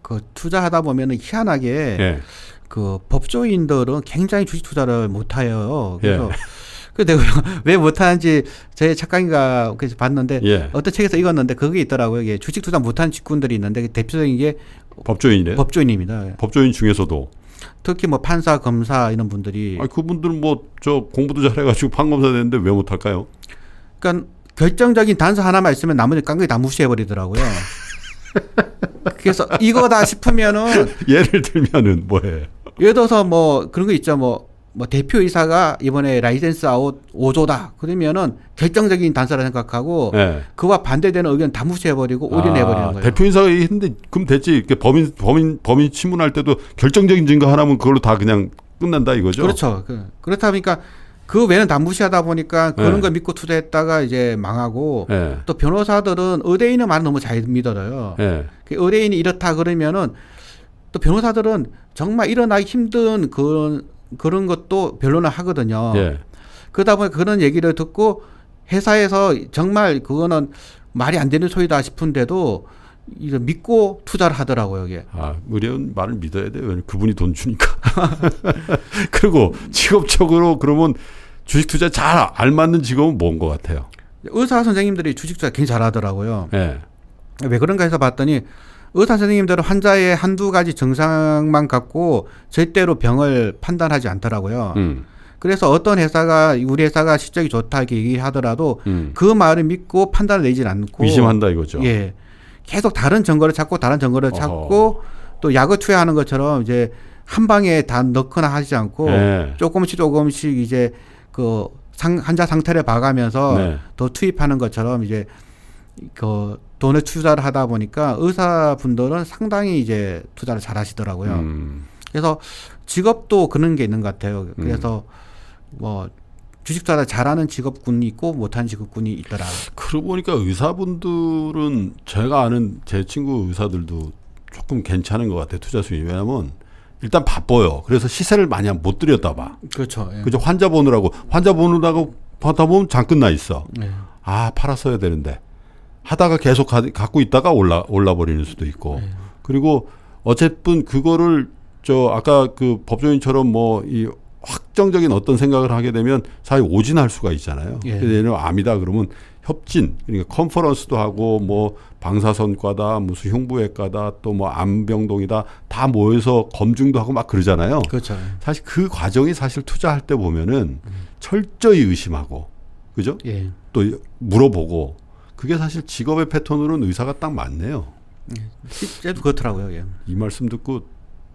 그 투자하다 보면은 희한하게 예. 그 법조인들은 굉장히 주식 투자를 못해요. 그래서 예. 그 내가 왜 못하는지 제 착각인가 그래서 봤는데 예. 어떤 책에서 읽었는데 그게 있더라고요. 이게 주식 투자 못하는 직군들이 있는데 대표적인 게 법조인이래. 법조인입니다. 예. 법조인 중에서도 특히 뭐 판사, 검사 이런 분들이 아 그분들은 뭐 저 공부도 잘해가지고 판검사 되는데 왜 못할까요? 그러니까 결정적인 단서 하나만 있으면 나머지 깡그리 다 무시해버리더라고요. 그래서 이거다 싶으면은 예를 들면은 뭐해? 예를 들어서 뭐 그런 거 있죠. 뭐뭐 뭐 대표이사가 이번에 라이센스 아웃 5조다. 그러면 은 결정적인 단서라 생각하고 네. 그와 반대되는 의견 다 무시해버리고 오인해버리는 아, 거예요. 대표이사가 근데 그럼 됐지. 범인 범인 범인 침문할 때도 결정적인 증거 하나면 그걸로 다 그냥 끝난다 이거죠. 그렇죠. 그, 그렇다 보니까 그 외에는 다 무시하다 보니까 그런 네. 걸 믿고 투자했다가 이제 망하고 네. 또 변호사들은 의대인은말을 너무 잘 믿어요. 네. 그 의뢰인이 이렇다 그러면은 또 변호사들은 정말 일어나기 힘든 그런 그런 것도 변론을 하거든요. 예. 그러다 보니 그런 얘기를 듣고 회사에서 정말 그거는 말이 안 되는 소리다 싶은데도 이런 믿고 투자를 하더라고요, 이게. 아, 의뢰인 말을 믿어야 돼요. 왜냐면 그분이 돈 주니까. 그리고 직업적으로 그러면 주식 투자 잘 알맞는 직업은 뭔 것 같아요? 의사 선생님들이 주식 투자 굉장히 잘하더라고요. 예. 왜 그런가 해서 봤더니 의사 선생님들은 환자의 한두 가지 증상만 갖고 절대로 병을 판단하지 않더라고요. 음. 그래서 어떤 회사가 우리 회사가 실적이 좋다 이렇게 얘기하더라도 음. 그 말을 믿고 판단을 내지는 않고 의심한다 이거죠. 예. 계속 다른 증거를 찾고 다른 증거를 어허. 찾고 또 약을 투여하는 것처럼 이제 한 방에 다 넣거나 하지 않고 네. 조금씩 조금씩 이제 그 상, 환자 상태를 봐가면서 네. 더 투입하는 것처럼 이제 그 돈을 투자를 하다 보니까 의사분들은 상당히 이제 투자를 잘 하시더라고요. 음. 그래서 직업도 그런 게 있는 것 같아요. 음. 그래서 음. 뭐 주식 투자 잘하는 직업군이 있고 못하는 직업군이 있더라. 그러고 보니까 의사분들은 제가 아는 제 친구 의사들도 조금 괜찮은 것 같아요. 투자 수익이. 왜냐면 하 일단 바빠요. 그래서 시세를 많이 못 들였다 봐. 그렇죠. 예. 그죠. 환자 보느라고 환자 보느라고 하다 보면 잠 끝나 있어. 예. 아 팔았어야 되는데 하다가 계속 가, 갖고 있다가 올라 올라 버리는 수도 있고 네. 그리고 어쨌든 그거를 저 아까 그 법조인처럼 뭐 이 확정적인 어떤 생각을 하게 되면 사회 오진할 수가 있잖아요. 예. 예를 들면 암이다 그러면 협진 그러니까 컨퍼런스도 하고 뭐 방사선과다 무슨 흉부외과다 또 뭐 암병동이다 다 모여서 검증도 하고 막 그러잖아요. 그렇죠. 사실 그 과정이 사실 투자할 때 보면은 음. 철저히 의심하고 그죠? 예. 또 물어보고 그게 사실 직업의 패턴으로는 의사가 딱 맞네요. 실제도 네. 음. 그렇더라고요. 예. 이 말씀 듣고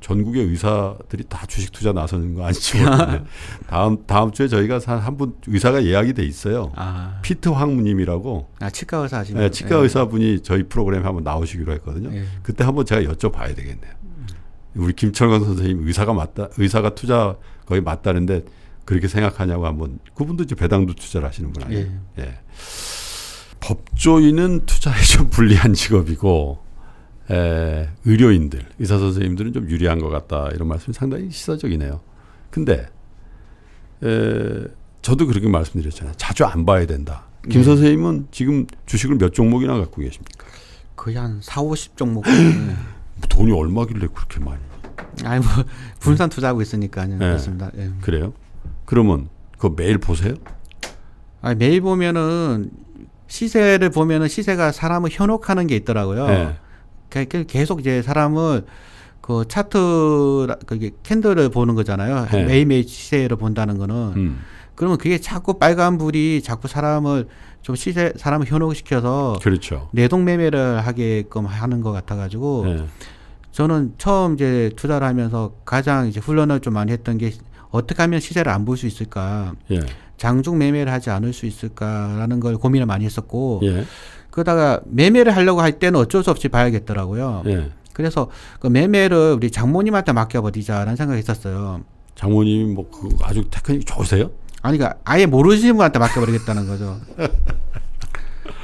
전국의 의사들이 다 주식 투자 나서는 거 아니죠? 아. 다음 다음 주에 저희가 한 분 의사가 예약이 돼 있어요. 아. 피트 황무님이라고. 아 치과 의사 하시 네, 치과 예. 의사분이 저희 프로그램에 한번 나오시기로 했거든요. 예. 그때 한번 제가 여쭤봐야 되겠네요. 우리 김철건 선생님 의사가 맞다 의사가 투자 거의 맞다는데 그렇게 생각하냐고 한번 그분도 이제 배당도 투자를 하시는 분 아니에요. 예. 예. 법조인은 투자에 좀 불리한 직업이고 에, 의료인들, 의사 선생님들은 좀 유리한 것 같다 이런 말씀이 상당히 시사적이네요. 근데 에, 저도 그렇게 말씀드렸잖아요. 자주 안 봐야 된다. 김 네. 선생님은 지금 주식을 몇 종목이나 갖고 계십니까? 거의 한 4, 50 종목. 네. 돈이 얼마길래 그렇게 많이? 아니 뭐 분산 투자하고 있으니까 네. 그렇습니다. 네. 그래요? 그러면 그거 매일 보세요? 아 매일 보면은 시세를 보면은 시세가 사람을 현혹하는 게 있더라고요. 네. 그, 그 계속 이제 사람을 그 차트 그게 캔들을 보는 거잖아요. 네. 매일매일 시세를 본다는 거는 음. 그러면 그게 자꾸 빨간 불이 자꾸 사람을 좀 시세 사람을 현혹시켜서 그렇죠. 내동매매를 하게끔 하는 것 같아가지고 네. 저는 처음 이제 투자를 하면서 가장 이제 훈련을 좀 많이 했던 게 어떻게 하면 시세를 안 볼 수 있을까. 예. 장중 매매를 하지 않을 수 있을까라는 걸 고민을 많이 했었고 예. 그러다가 매매를 하려고 할 때는 어쩔 수 없이 봐야겠더라고요. 예. 그래서 그 매매를 우리 장모님한테 맡겨버리자라는 생각이 있었어요. 장모님 뭐그 아주 테크닉 좋으세요? 아니 그러니까 아예 모르시는 분한테 맡겨버리겠다는 거죠.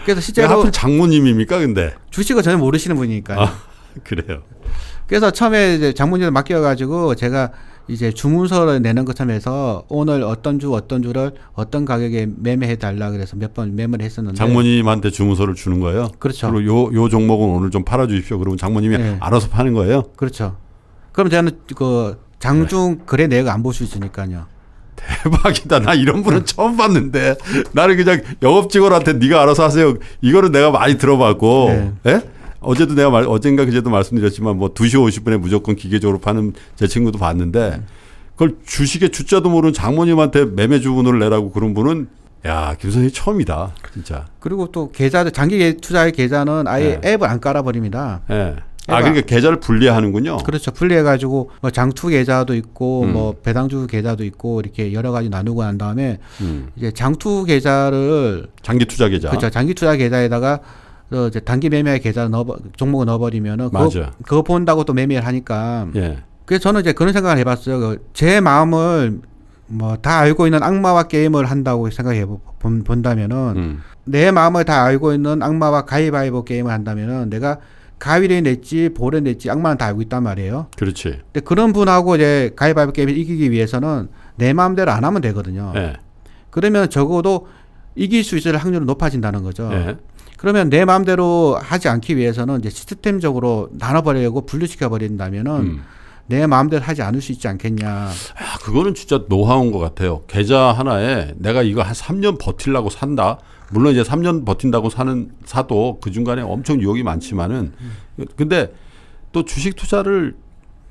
그래서 실제로 하필 장모님입니까 근데 주식을 전혀 모르시는 분이니까요. 아, 그래요. 그래서 처음에 이제 장모님한테 맡겨가지고 제가 이제 주문서를 내는 것하해서 오늘 어떤 주 어떤 주를 어떤 가격에 매매해 달라 그래서 몇 번 매매를 했었는데 장모님한테 주문서를 주는 거예요. 그렇죠. 그리고 요, 요 종목은 오늘 좀 팔아 주십시오. 그러면 장모님이 네. 알아서 파는 거예요. 그렇죠. 그럼 저는 그 장중 거래 네. 내역 안볼 수 있으니까요. 대박이다. 나 이런 분은 그 처음 봤는데 나를 그냥 영업직원한테 네가 알아서 하세요. 이거를 내가 많이 들어봤고, 네. 예? 어제도 내가 말, 어젠가 그제도 말씀드렸지만 뭐 2시 50분에 무조건 기계적으로 파는 제 친구도 봤는데 네. 그걸 주식의 주자도 모르는 장모님한테 매매 주문을 내라고 그런 분은 야, 김선생님 처음이다. 진짜. 그리고 또 계좌도 장기 투자의 계좌는 아예 네. 앱을 안 깔아버립니다. 네. 아, 그러니까 계좌를 분리하는군요. 그렇죠. 분리해가지고 뭐 장투 계좌도 있고 음. 뭐 배당주 계좌도 있고 이렇게 여러 가지 나누고 난 다음에 음. 이제 장투 계좌를 장기 투자 계좌. 그렇죠. 장기 투자 계좌에다가 어, 이제 단기 매매 계좌 넣어 종목을 넣어버리면은 그거, 그거 본다고 또 매매를 하니까. 예. 그래서 저는 이제 그런 생각을 해봤어요. 그 제 마음을 뭐 다 알고 있는 악마와 게임을 한다고 생각해 본, 본다면은 음. 내 마음을 다 알고 있는 악마와 가위바위보 게임을 한다면은 내가 가위를 냈지 볼을 냈지 악마는 다 알고 있단 말이에요. 그렇지. 근데 그런 분하고 이제 가위바위보 게임을 이기기 위해서는 내 마음대로 안 하면 되거든요. 예. 그러면 적어도 이길 수 있을 확률은 높아진다는 거죠. 예. 그러면 내 마음대로 하지 않기 위해서는 이제 시스템적으로 나눠버리고 분류시켜 버린다면은 음. 내 마음대로 하지 않을 수 있지 않겠냐. 아, 그거는 진짜 노하우인 것 같아요. 계좌 하나에 내가 이거 한 3년 버틸라고 산다. 물론 이제 3년 버틴다고 사는 사도 그 중간에 엄청 유혹이 많지만은 근데 또 주식 투자를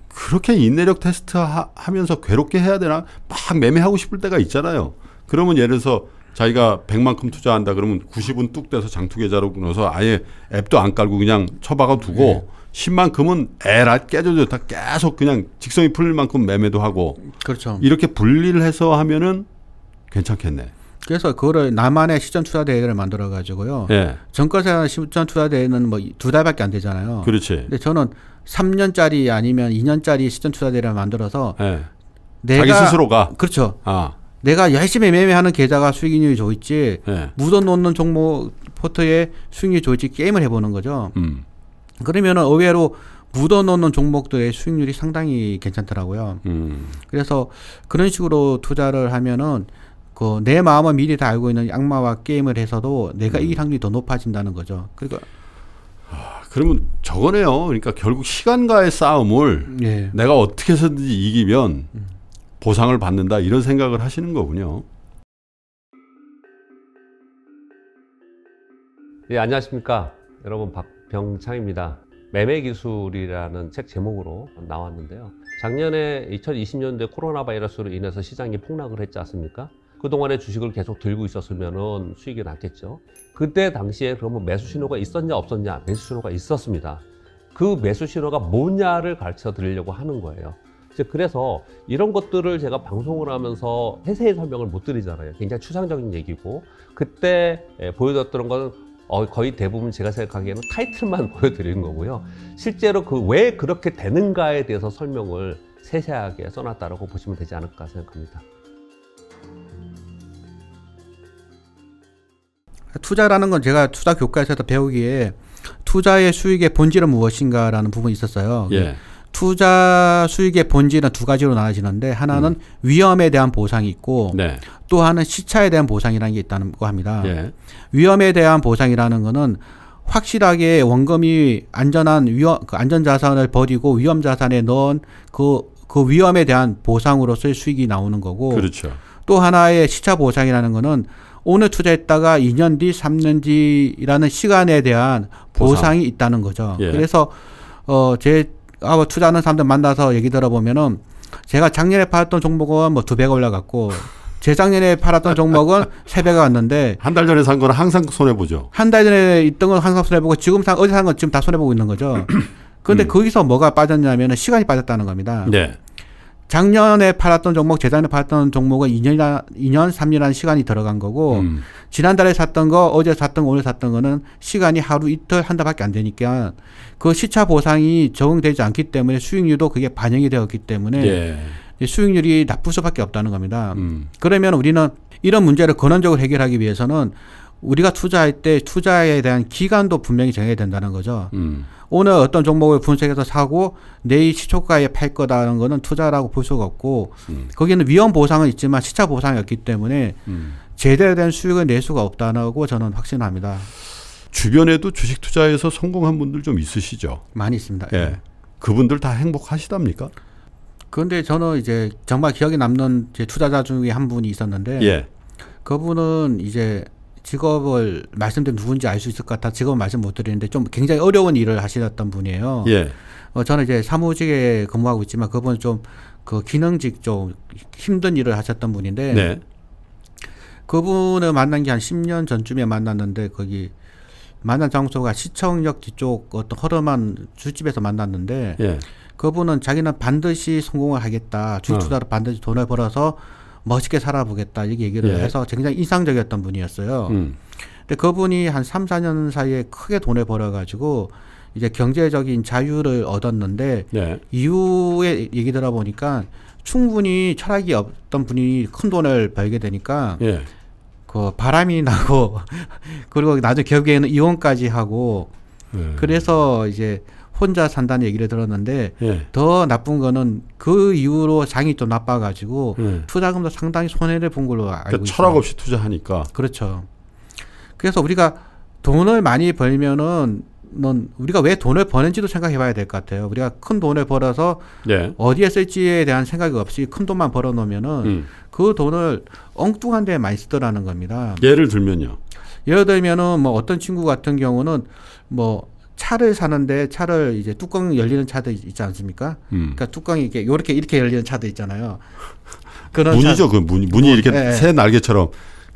그렇게 인내력 테스트 하, 면서 괴롭게 해야 되나 막 매매하고 싶을 때가 있잖아요. 그러면 예를 들어서 자기가 100만큼 투자한다 그러면 90은 뚝 떼서 장투 계좌로 끊어서 아예 앱도 안 깔고 그냥 처박아 두고 네. 10만큼은 에라 깨져도다 계속 그냥 직성이 풀릴 만큼 매매도 하고 그렇죠. 이렇게 분리를 해서 하면은 괜찮겠네. 그래서 그거를 나만의 시전 투자 대회를 만들어 가지고요. 예. 전과세 시전 투자 대회는 뭐 두 달밖에 안 되잖아요. 그렇지. 근데 저는 3년짜리 아니면 2년짜리 시전 투자 대회를 만들어서 예. 내가 자기 스스로가 그렇죠. 아. 내가 열심히 매매하는 계좌가 수익률이 좋을지 네. 예. 묻어놓는 종목 포트에 수익률이 좋을지 게임을 해보는 거죠. 음. 그러면은 의외로 묻어놓는 종목들의 수익률이 상당히 괜찮더라고요. 음. 그래서 그런 식으로 투자를 하면은 그 내 마음을 미리 다 알고 있는 악마와 게임을 해서도 내가 음. 이길 확률이 더 높아진다는 거죠. 그러니까 아, 그러면 저거네요. 그러니까 결국 시간과의 싸움을 예. 내가 어떻게 해서든지 이기면 음. 보상을 받는다 이런 생각을 하시는 거군요. 예, 안녕하십니까. 여러분 박병창입니다. 매매 기술이라는 책 제목으로 나왔는데요. 작년에 2020년도에 코로나 바이러스로 인해서 시장이 폭락을 했지 않습니까? 그동안의 주식을 계속 들고 있었으면 수익이 났겠죠. 그때 당시에 그러면 매수 신호가 있었냐 없었냐 매수 신호가 있었습니다. 그 매수 신호가 뭐냐를 가르쳐 드리려고 하는 거예요. 그래서 이런 것들을 제가 방송을 하면서 세세히 설명을 못 드리잖아요. 굉장히 추상적인 얘기고 그때 예, 보여줬렸던건 어, 거의 대부분 제가 생각하기에는 타이틀만 보여드린 거고요. 실제로 그 왜 그렇게 되는가에 대해서 설명을 세세하게 써놨다라고 보시면 되지 않을까 생각합니다. 투자라는 건 제가 투자 교과서에서 배우기에 투자의 수익의 본질은 무엇인가라는 부분이 있었어요. 예. 그 투자 수익의 본질은 두 가지로 나눠지는데 하나는 음. 위험에 대한 보상이 있고 네. 또 하나는 시차에 대한 보상이라는 게 있다는 거 합니다. 예. 위험에 대한 보상이라는 거는 확실하게 원금이 안전한 위험 그 안전 자산을 버리고 위험 자산에 넣은 그그 그 위험에 대한 보상으로서의 수익이 나오는 거고 그렇죠. 또 하나의 시차 보상이라는 거는 오늘 투자했다가 2년 뒤, 3년 뒤라는 시간에 대한 보상. 이 있다는 거죠. 예. 그래서 어제 아, 뭐 투자하는 사람들 만나서 얘기 들어보면은 제가 작년에 팔았던 종목은 뭐 두 배가 올라갔고 재작년에 팔았던 종목은 세 배가 갔는데 한 달 전에 산 거는 항상 손해 보죠. 한 달 전에 있던 건 항상 손해 보고 지금 산 어제 산 건 지금 다 손해 보고 있는 거죠. 그런데 음. 거기서 뭐가 빠졌냐면은 시간이 빠졌다는 겁니다. 네. 작년에 팔았던 종목, 재작년에 팔았던 종목은 2년이나 2년, 3년이라는 시간이 들어간 거고 음. 지난달에 샀던 거, 어제 샀던 거, 오늘 샀던 거는 시간이 하루 이틀 한 달밖에 안 되니까 그 시차 보상이 적응되지 않기 때문에 수익률도 그게 반영이 되었기 때문에 예. 수익률이 나쁠 수밖에 없다는 겁니다. 음. 그러면 우리는 이런 문제를 근원적으로 해결하기 위해서는 우리가 투자할 때 투자에 대한 기간도 분명히 정해야 된다는 거죠. 음. 오늘 어떤 종목을 분석해서 사고 내일 시초가에 팔 거다라는 거는 투자라고 볼 수가 없고 음. 거기는 위험 보상은 있지만 시차 보상이 없기 때문에 음. 제대로 된 수익을 낼 수가 없다고 저는 확신합니다. 주변에도 주식 투자에서 성공한 분들 좀 있으시죠? 많이 있습니다. 예. 그분들 다 행복하시답니까? 그런데 저는 이제 정말 기억에 남는 제 투자자 중에 한 분이 있었는데 예. 그분은 이제 직업을 말씀드리면 누군지 알 수 있을 것 같아 직업 말씀 못 드리는데 좀 굉장히 어려운 일을 하시던 분이에요. 예. 어, 저는 이제 사무직에 근무하고 있지만 그분 은좀 그 기능직 좀 힘든 일을 하셨던 분인데 네. 그분을 만난 게 한 10년 전쯤에 만났는데 거기 만난 장소가 시청역 뒤쪽 어떤 허름한 술집에서 만났는데 예. 그분은 자기는 반드시 성공을 하겠다. 주주다로 어. 반드시 돈을 벌어서 멋있게 살아보겠다 이렇게 얘기를 예. 해서 굉장히 인상적이었던 분이었어요. 음. 근데 그분이 한 3, 4년 사이에 크게 돈을 벌어가지고 이제 경제적인 자유를 얻었는데 예. 이후에 얘기 들어보니까 충분히 철학이 없던 분이 큰 돈을 벌게 되니까 예. 그 바람이 나고 그리고 나중에 결국에는 이혼까지 하고 네. 그래서 이제 혼자 산다는 얘기를 들었는데 예. 더 나쁜 거는 그 이후로 장이 좀 나빠가지고 예. 투자금도 상당히 손해를 본 걸로 알고 그러니까 있어요. 철학 없이 투자하니까. 그렇죠. 그래서 우리가 돈을 많이 벌면은 넌 우리가 왜 돈을 버는지도 생각해 봐야 될 것 같아요. 우리가 큰 돈을 벌어서 예. 어디에 쓸지에 대한 생각이 없이 큰 돈만 벌어 놓으면은 음. 그 돈을 엉뚱한 데 많이 쓰더라는 겁니다. 예를 들면요. 예를 들면은 뭐 어떤 친구 같은 경우는 뭐 차를 사는데 차를 이제 뚜껑 열리는 차도 있지 않습니까? 음. 그러니까 뚜껑이 이렇게 요렇게 이렇게 열리는 차도 있잖아요. 그런 문이죠. 차, 그 문, 이 문이 이렇게 네. 새 날개처럼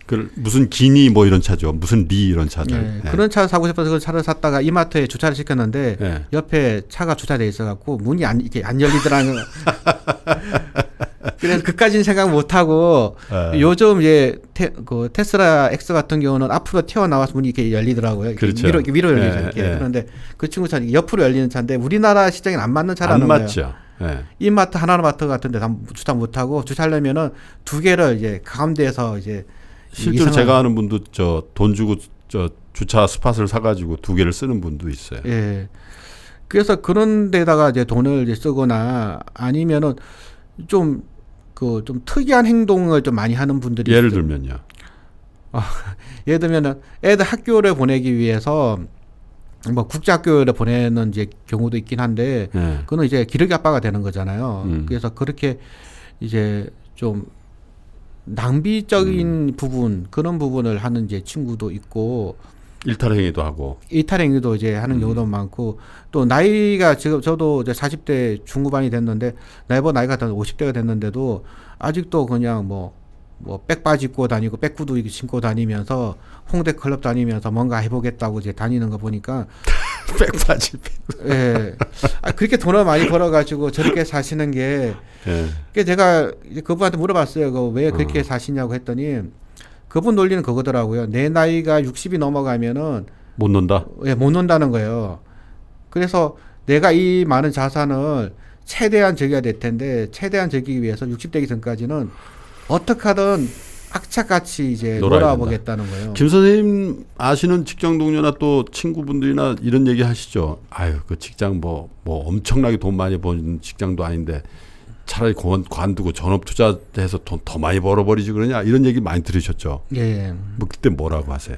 그 무슨 기니 뭐 이런 차죠. 무슨 리 이런 차들. 네. 네. 그런 차 사고 싶어서 그 차를 샀다가 이마트에 주차를 시켰는데 네. 옆에 차가 주차돼 있어 갖고 문이 안 이게 안 열리더라는 그래서 그까진 생각 못 하고 네. 요즘 이제 테, 그 테슬라 X 같은 경우는 앞으로 튀어나와서 문이 이렇게 열리더라고요. 이렇게 그렇죠. 위로 위로 열리죠. 예, 그런데 그 친구 차는 옆으로 열리는 차인데 우리나라 시장에 안 맞는 차라는 거예요. 맞죠. 네. 이마트 하나마트 로 같은 데다 주차 못 하고 주차하려면은 두 개를 이제 가운데에서 이제 실제로 제가 아는 분도 저 돈 주고 저 주차 스팟을 사가지고 두 개를 쓰는 분도 있어요. 예. 그래서 그런 데다가 이제 돈을 이제 쓰거나 아니면은 좀 그좀 그 특이한 행동을 좀 많이 하는 분들이 예를 있어요. 들면요. 어, 예를 들면은 애들 학교를 보내기 위해서 뭐 국제학교를 보내는 이제 경우도 있긴 한데 네. 예. 그는 이제 기러기 아빠가 되는 거잖아요. 음. 그래서 그렇게 이제 좀 낭비적인 음. 부분 그런 부분을 하는 이제 친구도 있고 일탈 행위도 하고 일탈 행위도 이제 하는 음. 경우도 음. 많고 또 나이가 지금 저도 이제 40대 중후반이 됐는데 나이보다 나이가 더 50대가 됐는데도 아직도 그냥 뭐 뭐 백바지 입고 다니고 백구두 신고 다니면서 홍대 클럽 다니면서 뭔가 해보겠다고 이제 다니는 거 보니까 백바지. 예. 네. 아, 그렇게 돈을 많이 벌어가지고 저렇게 사시는 게. 예. 네. 제가 그분한테 물어봤어요. 그 왜 그렇게 어. 사시냐고 했더니 그분 논리는 그거더라고요. 내 나이가 60이 넘어가면은. 못 논다? 예, 못 논다는 거예요. 그래서 내가 이 많은 자산을 최대한 즐겨야 될 텐데 최대한 즐기기 위해서 60대기 전까지는 어떻게 하든 악착같이 이제 놀아보겠다는 거예요. 김 선생님 아시는 직장 동료나 또 친구분들이나 이런 얘기 하시죠. 아유 그 직장 뭐뭐 뭐 엄청나게 돈 많이 버는 직장도 아닌데 차라리 관, 관두고 전업 투자해서 돈 더 많이 벌어버리지 그러냐 이런 얘기 많이 들으셨죠. 예. 뭐 그때 뭐라고 하세요?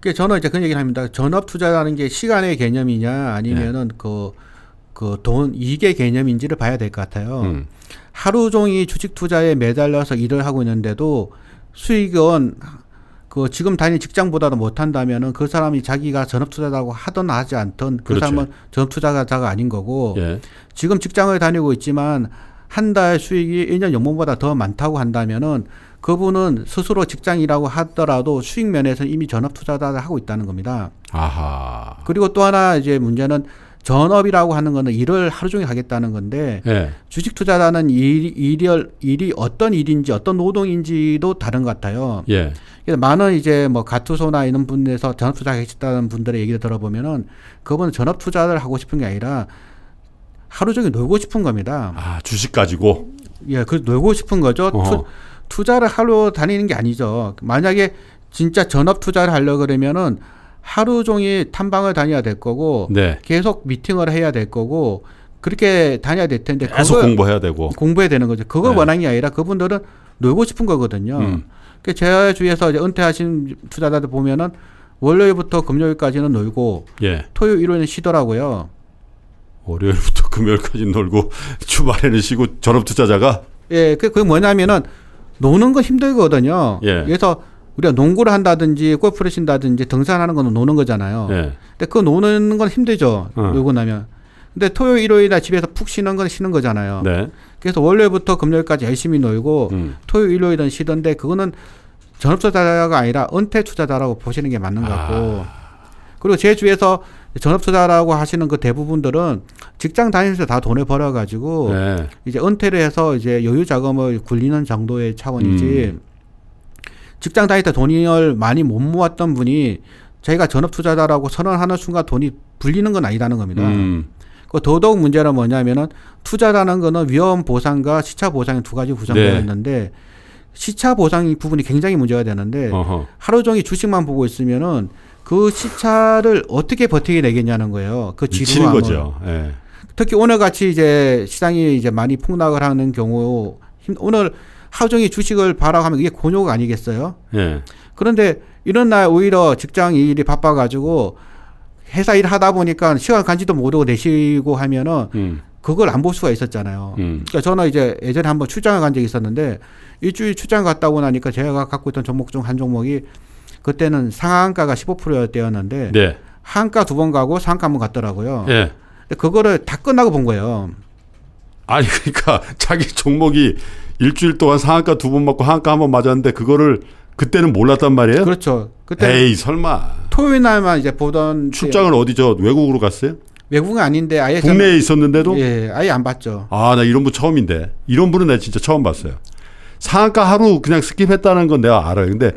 그 저는 이제 그런 얘기를 합니다. 전업 투자라는 게 시간의 개념이냐 아니면은 네. 그그 돈이익 개념인지를 봐야 될 것 같아요. 음. 하루 종일 주식 투자에 매달려서 일을 하고 있는데도 수익은 그 지금 다니는 직장보다도 못한다면은 그 사람이 자기가 전업 투자자고 하든 하지 않든 그 그렇죠. 사람은 전업 투자자가 아닌 거고 예. 지금 직장을 다니고 있지만 한 달 수익이 1년 연봉보다 더 많다고 한다면은 그분은 스스로 직장이라고 하더라도 수익 면에서 이미 전업 투자자를 하고 있다는 겁니다. 아하. 그리고 또 하나 이제 문제는 전업이라고 하는 거는 일을 하루 종일 하겠다는 건데 네. 주식 투자라는 일, 일이, 일이 어떤 일인지 어떤 노동인지도 다른 것 같아요. 예. 그래서 많은 이제 뭐 가투소나 이런 분에서 전업 투자 하겠다는 분들의 얘기를 들어보면은 그분은 전업 투자를 하고 싶은 게 아니라 하루 종일 놀고 싶은 겁니다. 아 주식 가지고 예, 그 놀고 싶은 거죠. 어 투, 자를 하러 다니는 게 아니죠. 만약에 진짜 전업 투자를 하려 그러면은 하루 종일 탐방을 다녀야 될 거고 네. 계속 미팅을 해야 될 거고 그렇게 다녀야 될 텐데 계속 공부해야 되고 공부해야 되는 거죠. 그걸 네. 원하게 아니라 그분들은 놀고 싶은 거거든요. 음. 그제 그러니까 주위에서 이제 은퇴하신 투자자들 보면은 월요일부터 금요일까지는 놀고 예. 토요일 일요일은 쉬더라고요. 월요일부터 금요일까지 놀고 주말에는 쉬고 전업 투자자가 예, 그, 게 뭐냐면은 노는 건 힘들거든요. 예. 그래서 우리가 농구를 한다든지 골프를 친다든지 등산하는 건 노는 거잖아요. 네. 근데 그 노는 건 힘들죠. 요거 어. 고 나면. 근데 토요일, 일요일날 집에서 푹 쉬는 건 쉬는 거잖아요. 네. 그래서 월요일부터 금요일까지 열심히 놀고 음. 토요일, 일요일은 쉬던데 그거는 전업투자자가 아니라 은퇴 투자자라고 보시는 게 맞는 것 같고 아. 그리고 제 주에서 전업투자라고 하시는 그 대부분들은 직장 다니면서 다 돈을 벌어가지고 네. 이제 은퇴를 해서 이제 여유 자금을 굴리는 정도의 차원이지. 음. 직장 다닐 때 돈을 많이 못 모았던 분이 자기가 전업 투자자라고 선언하는 순간 돈이 불리는 건 아니라는 겁니다. 음. 그 더더욱 문제는 뭐냐면은 투자라는 거는 위험 보상과 시차 보상이 두 가지 구성되어 네. 있는데 시차 보상 부분이 굉장히 문제가 되는데 어허. 하루 종일 주식만 보고 있으면은 그 시차를 어떻게 버티게 되겠냐는 거예요. 그지루한 거죠. 네. 특히 오늘 같이 이제 시장이 이제 많이 폭락을 하는 경우 오늘 하루 종일 주식을 바라가면 이게 곤욕 아니겠어요? 예. 그런데 이런 날 오히려 직장 일이 바빠가지고 회사 일 하다 보니까 시간 간지도 모르고 내쉬고 하면은 음. 그걸 안 볼 수가 있었잖아요. 음. 그러니까 저는 이제 예전에 한번 출장을 간 적이 있었는데 일주일 출장 갔다 오고 나니까 제가 갖고 있던 종목 중 한 종목이 그때는 상한가가 15%였대였는데 네. 한가 두 번 가고 상한가 한번 갔더라고요. 네. 근데 그거를 다 끝나고 본 거예요. 아니 그러니까 자기 종목이 일주일 동안 상한가 두 번 맞고 하한가 한 번 맞았는데 그거를 그때는 몰랐단 말이에요. 그렇죠. 그때 에이 설마. 토요일 날만 이제 보던 출장을 어디 저 외국으로 갔어요? 외국은 아닌데 아예 국내에 저 있었는데도 예 아예 안 봤죠. 아나 이런 분 처음인데 이런 분은 나 진짜 처음 봤어요. 상한가 하루 그냥 스킵했다는 건 내가 알아요. 근데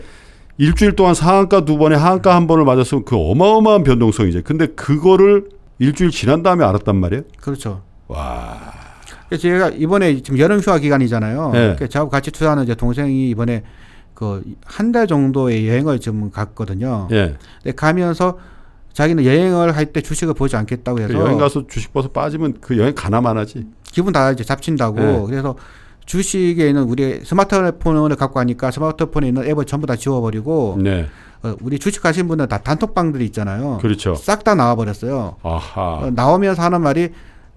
일주일 동안 상한가 두 번에 하한가 한 번을 맞았으면 그 어마어마한 변동성이죠. 근데 그거를 일주일 지난 다음에 알았단 말이에요. 그렇죠. 와. 그러니까 제가 이번에 지금 여름 휴가 기간이잖아요. 네. 저하고 같이 투자하는 이제 동생이 이번에 그 한 달 정도의 여행을 지금 갔거든요. 네. 근데 가면서 자기는 여행을 할 때 주식을 보지 않겠다고 해서 그 여행 가서 주식 봐서 빠지면 그 여행 가나만 하지. 기분 다 이제 잡친다고. 네. 그래서 주식에 는 우리 스마트폰을 갖고 가니까 스마트폰에 있는 앱을 전부 다 지워버리고 네. 어, 우리 주식하신 분들 다 단톡방들이 있잖아요. 그렇죠. 싹 다 나와버렸어요. 아하. 어, 나오면서 하는 말이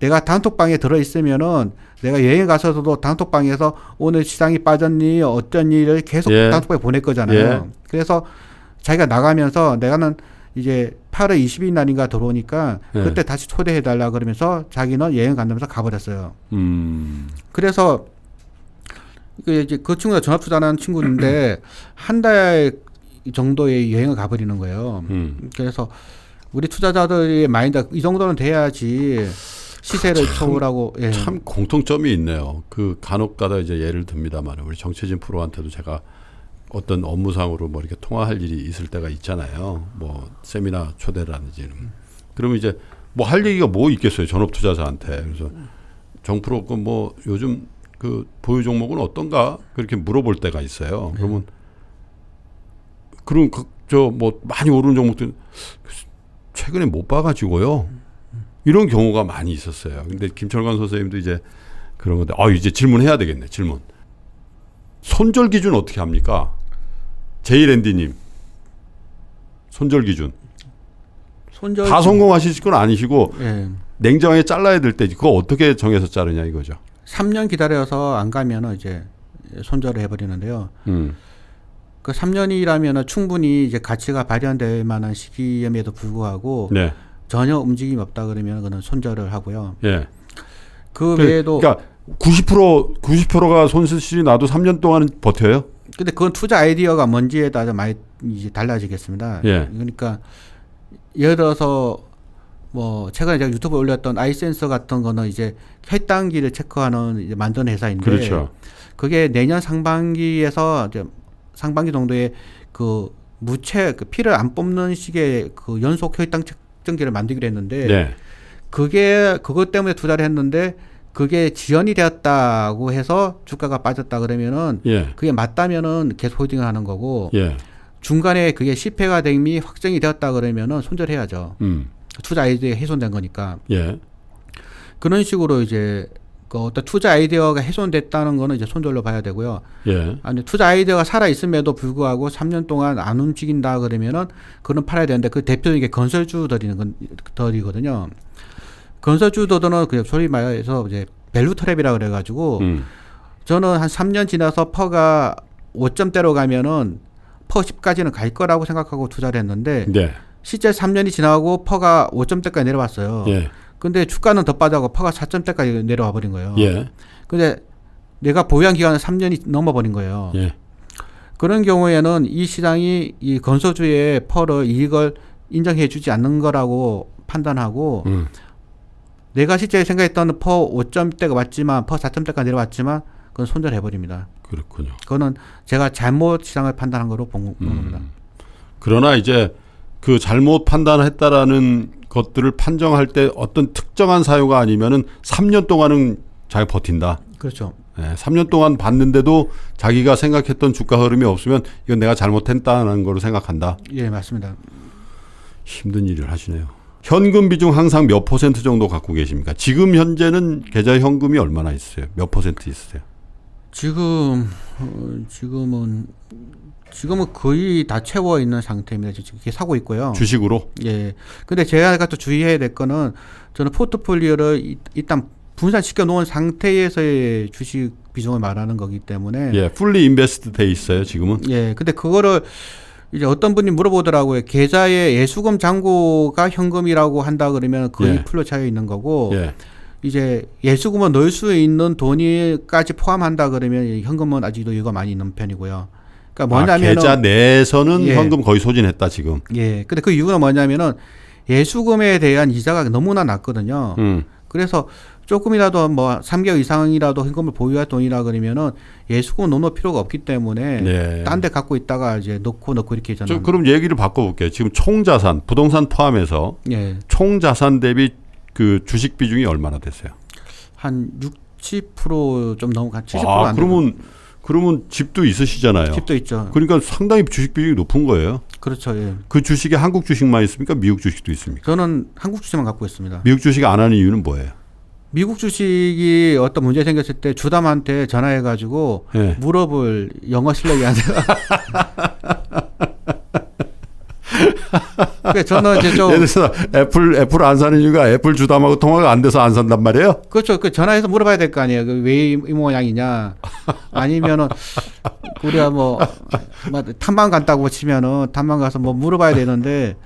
내가 단톡방에 들어있으면은 내가 여행 가서도 단톡방에서 오늘 시장이 빠졌니 어쩐니를 계속 예. 단톡방에 보낼 거잖아요. 예. 그래서 자기가 나가면서 내가는 이제 8월 20일 날인가 들어오니까 예. 그때 다시 초대해 달라 그러면서 자기는 여행 간다면서 가버렸어요. 음. 그래서 그 이제 그 친구가 전업투자하는 친구인데 한 달 정도의 여행을 가버리는 거예요. 음. 그래서 우리 투자자들의 마인드 이 정도는 돼야지 시세를 아, 참, 초월하고 예. 참 공통점이 있네요. 그 간혹가다 이제 예를 듭니다만 우리 정치진 프로한테도 제가 어떤 업무상으로 뭐 이렇게 통화할 일이 있을 때가 있잖아요. 뭐 세미나 초대라든지. 그러면 이제 뭐 할 얘기가 뭐 있겠어요. 전업 투자자한테. 그래서 정프로 그 뭐 요즘 그 보유 종목은 어떤가 그렇게 물어볼 때가 있어요. 네. 그러면 그럼 그저 뭐 많이 오른 종목들 최근에 못 봐가지고요. 이런 경우가 많이 있었어요. 근데 김철관 선생님도 이제 그런 건데 아 이제 질문해야 되겠네 질문. 손절 기준 어떻게 합니까? 제이랜디님 손절 기준. 손절 다 성공하실 건 아니시고 네. 냉정하게 잘라야 될 때 그거 어떻게 정해서 자르냐 이거죠. 3년 기다려서 안 가면 이제 손절을 해버리는데요. 음. 그 3년이라면 충분히 이제 가치가 발현될 만한 시기임에도 불구하고 네. 전혀 움직임이 없다 그러면 그는 손절을 하고요. 예. 그, 그 외에도 그러니까 90% 90%가 손실이 나도 3년 동안 버텨요. 근데 그건 투자 아이디어가 뭔지에 따라 많이 이제 달라지겠습니다. 예. 그러니까 예를 들어서 뭐 최근에 제가 유튜브에 올렸던 아이센서 같은 거는 이제 혈당기를 체크하는 이제 만드는 회사인데 그렇죠. 그게 내년 상반기에서 이제 상반기 정도에 그 무채 그 피를 안 뽑는 식의 그 연속 혈당 체크 확정기를 만들기로 했는데 네. 그게 그것 때문에 투자를 했는데 그게 지연이 되었다고 해서 주가가 빠졌다 그러면은 예. 그게 맞다면은 계속 호딩하는 거고 예. 중간에 그게 실패가 됨이 확정이 되었다 그러면은 손절해야죠. 음. 투자 아이디에 훼손된 거니까. 예. 그런 식으로 이제 그 어떤 투자 아이디어가 훼손됐다는 거는 이제 손절로 봐야 되고요. 예. 아니 투자 아이디어가 살아 있음에도 불구하고 3년 동안 안 움직인다 그러면은 그는 팔아야 되는데 그 대표적인 게 건설주들이는 건 덜이거든요. 건설주들은 그냥 소리 말해서 이제 밸류 트랩이라 그래가지고 음. 저는 한 3년 지나서 퍼가 5점대로 가면은 퍼 10까지는 갈 거라고 생각하고 투자를 했는데 네. 실제 3년이 지나고 퍼가 5점대까지 내려왔어요. 예. 근데 주가는 더 빠져고 가 파가 4점대까지 내려와 버린 거예요. 예. 근데 내가 보유한 기간은 3년이 넘어 버린 거예요. 예. 그런 경우에는 이 시장이 이건설주의 펄을 이익을 인정해 주지 않는 거라고 판단하고 음. 내가 실제 생각했던 퍼 5점대가 맞지만 퍼 4점대까지 내려왔지만 그건 손절해 버립니다. 그렇군요. 그거는 제가 잘못 시장을 판단한 거로 본, 음. 겁니다. 그러나 이제 그 잘못 판단했다라는 것들을 판정할 때 어떤 특정한 사유가 아니면은 3년 동안은 잘 버틴다. 그렇죠. 네, 예, 3년 동안 봤는데도 자기가 생각했던 주가 흐름이 없으면 이건 내가 잘못했다는 걸로 생각한다. 예, 맞습니다. 힘든 일을 하시네요. 현금 비중 항상 몇 퍼센트 정도 갖고 계십니까? 지금 현재는 계좌 현금이 얼마나 있으세요? 몇 퍼센트 있으세요? 지금 어, 지금은 지금은 거의 다 채워 있는 상태입니다. 지금 이렇게 사고 있고요. 주식으로? 예. 근데 제가 또 주의해야 될 거는 저는 포트폴리오를 일단 분산시켜 놓은 상태에서의 주식 비중을 말하는 거기 때문에 예, 풀리 인베스트 돼 있어요, 지금은. 예. 근데 그거를 이제 어떤 분이 물어보더라고요. 계좌에 예수금 잔고가 현금이라고 한다 그러면 거의 예. 풀로 차여 있는 거고 예. 이제 예수금을 넣을 수 있는 돈이까지 포함한다 그러면 현금은 아직도 이거 많이 있는 편이고요. 그러니까 뭐냐면 아, 계좌 내에서는 예. 현금 거의 소진했다 지금. 예. 근데 그 이유가 뭐냐면은 예수금에 대한 이자가 너무나 낮거든요. 음. 그래서 조금이라도 뭐 3개월 이상이라도 현금을 보유할 돈이라 그러면은 예수금 넣어놓을 필요가 없기 때문에 네. 딴데 갖고 있다가 이제 넣고 넣고 이렇게 저 그럼 얘기를 바꿔볼게요. 지금 총자산 부동산 포함해서 네. 예. 총자산 대비 그 주식 비중이 얼마나 됐어요? 한 60%좀 넘어간 70%안 아, 그러면 되는. 그러면 집도 있으시잖아요. 집도 있죠. 그러니까 상당히 주식 비중이 높은 거예요. 그렇죠. 예. 그 주식에 한국 주식만 있습니까? 미국 주식도 있습니까? 저는 한국 주식만 갖고 있습니다. 미국 주식 안 하는 이유는 뭐예요? 미국 주식이 어떤 문제 생겼을 때 주담한테 전화해가지고 예. 무릎을 영어 실력이 안 돼요. 그러니까 저는 이제 좀 예를 들어서 애플 애플 안 사는 이유가 애플 주담하고 통화가 안 돼서 안 산단 말이에요. 그렇죠. 그 전화해서 물어봐야 될 거 아니에요. 그왜이 모양이냐. 아니면은 우리가 뭐 탐방 간다고 치면은 탐방 가서 뭐 물어봐야 되는데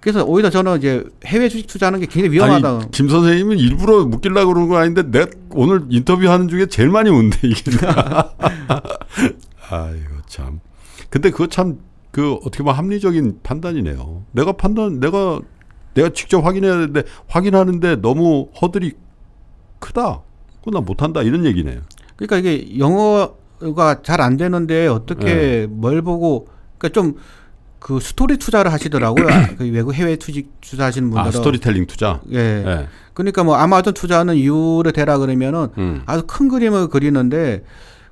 그래서 오히려 저는 이제 해외 주식 투자하는 게 굉장히 위험하다. 김 선생님은 일부러 묶일라 그러는 거 아닌데 내 오늘 인터뷰하는 중에 제일 많이 운데 이게. 아이고 참. 근데 그거 참그 어떻게 보면 합리적인 판단이네요. 내가 판단 내가 내가 직접 확인해야 되는데 확인하는데 너무 허들이 크다. 그나 못한다 이런 얘기네요. 그러니까 이게 영어가 잘 안 되는데 어떻게 네. 뭘 보고 그러니까 좀 그 스토리 투자를 하시더라고요. 그 외국 해외 투자 투자하시는 아, 분들은 아, 스토리텔링 투자. 예. 네. 그러니까 뭐 아마존 투자하는 이유를 대라 그러면은 음. 아주 큰 그림을 그리는데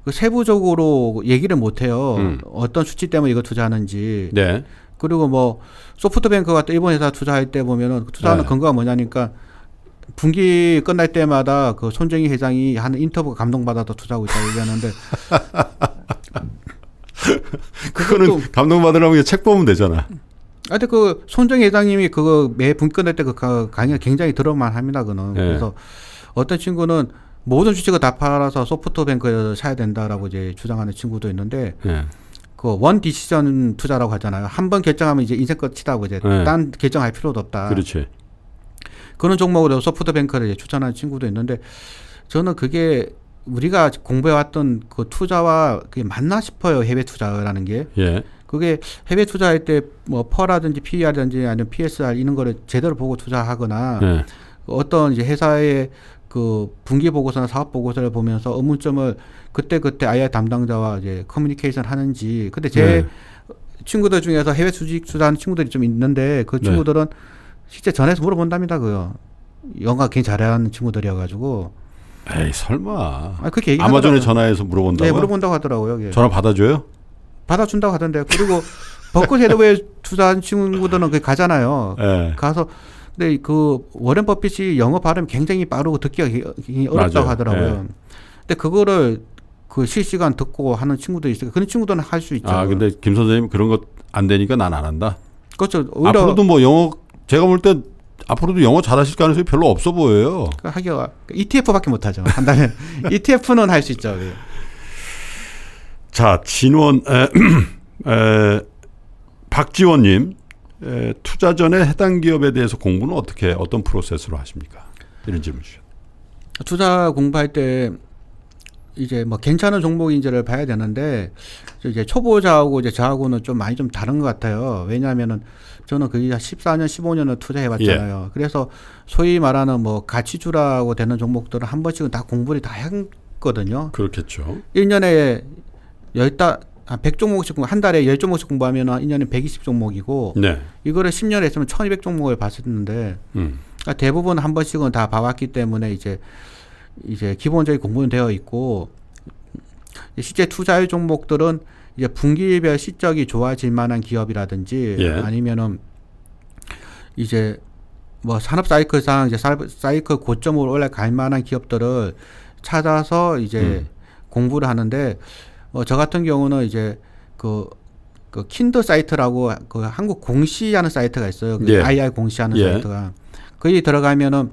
그 세부적으로 얘기를 못 해요. 음. 어떤 수치 때문에 이거 투자하는지. 네. 그리고 뭐 소프트뱅크 같은 일본 회사 투자할 때보면 그 투자하는 네. 근거가 뭐냐니까 분기 끝날 때마다 그 손정희 회장이 하는 인터뷰 감동받아서 투자하고 있다고 얘기하는데 그거는 감동받으려면 책 보면 되잖아. 하여튼 아, 그 손정희 회장님이 그거 매 분기 끝날 때 그 강의 가 굉장히 들어만 합니다. 그는 네. 그래서 어떤 친구는 모든 주식을 다 팔아서 소프트뱅크를 사야 된다라고 이제 주장하는 친구도 있는데 네. 예. 그원 디시전 투자라고 하잖아요. 한 번 결정하면 이제 인생 끝이다고 이제 네. 딴 결정할 필요도 없다. 그렇지. 그런 종목으로 소프트뱅크를 추천하는 친구도 있는데 저는 그게 우리가 공부해왔던 그 투자와 그게 맞나 싶어요. 해외 투자라는 게. 예. 그게 해외 투자할 때 뭐 퍼라든지 PER든지 아니면 PSR 이런 거를 제대로 보고 투자하거나 예. 어떤 이제 회사의 그 분기 보고서나 사업 보고서를 보면서 의문점을 그때 그때 IR 담당자와 이제 커뮤니케이션 하는지. 근데 제 네. 친구들 중에서 해외 수직 수단 친구들이 좀 있는데 그 네. 친구들은 네. 실제 전해서 물어본답니다. 그요. 영화 굉장히 잘하는 친구들이어가지고. 에이 설마. 아 그렇게 얘기. 아마존에 전화해서 물어본다고. 네 물어본다고 하더라고요. 예. 전화 받아줘요? 받아준다고 하던데 그리고 버크셔 도드 투자한 친구들은 그 가잖아요. 네. 가서 근데 그 워렌 버핏이 영어 발음 굉장히 빠르고 듣기가 굉장히 어렵다고 맞아요. 하더라고요. 예. 근데 그거를 그 실시간 듣고 하는 친구도 있어요. 그런 친구들은 할 수 있죠. 아 근데 김 선생님 그런 거 안 되니까 난 안 한다. 그렇죠. 앞으로도 뭐 영어 제가 볼 때 앞으로도 영어 잘하실 가능성이 별로 없어 보여요. 그러니까 하기가 ETF밖에 못 하죠. 한 달에 ETF는 할 수 있죠. 예. 자 진원 에, 에, 박지원님 에, 투자 전에 해당 기업에 대해서 공부는 어떻게 어떤 프로세스로 하십니까? 이런 질문 주셨. 투자 공부할 때 이제 뭐 괜찮은 종목인지를 봐야 되는데 이제 초보자하고 이제 저하고는 좀 많이 좀 다른 것 같아요. 왜냐하면은 저는 그의 14년, 15년을 투자해봤잖아요. 예. 그래서 소위 말하는 뭐 가치주라고 되는 종목들은 한 번씩은 다 공부를 다 했거든요. 그렇겠죠. 1년에 열다 한 100종목씩 공부, 한 달에 10종목씩 공부하면 한 1년에 120종목이고 네. 이거를 10년 했으면 1200종목을 봤었는데 음. 그러니까 대부분 한 번씩은 다 봐왔기 때문에 이제 이제 기본적인 공부는 되어 있고 실제 투자의 종목들은 이제 분기별 실적이 좋아질 만한 기업이라든지 예. 아니면은 이제 뭐 산업 사이클상 이제 사이클 고점으로 올라갈 만한 기업들을 찾아서 이제 음. 공부를 하는데 어, 저 같은 경우는 이제 그, 그 킨더 사이트라고 그 한국 공시하는 사이트가 있어요. 그 예. II 공시하는 예. 사이트가. 거기 들어가면은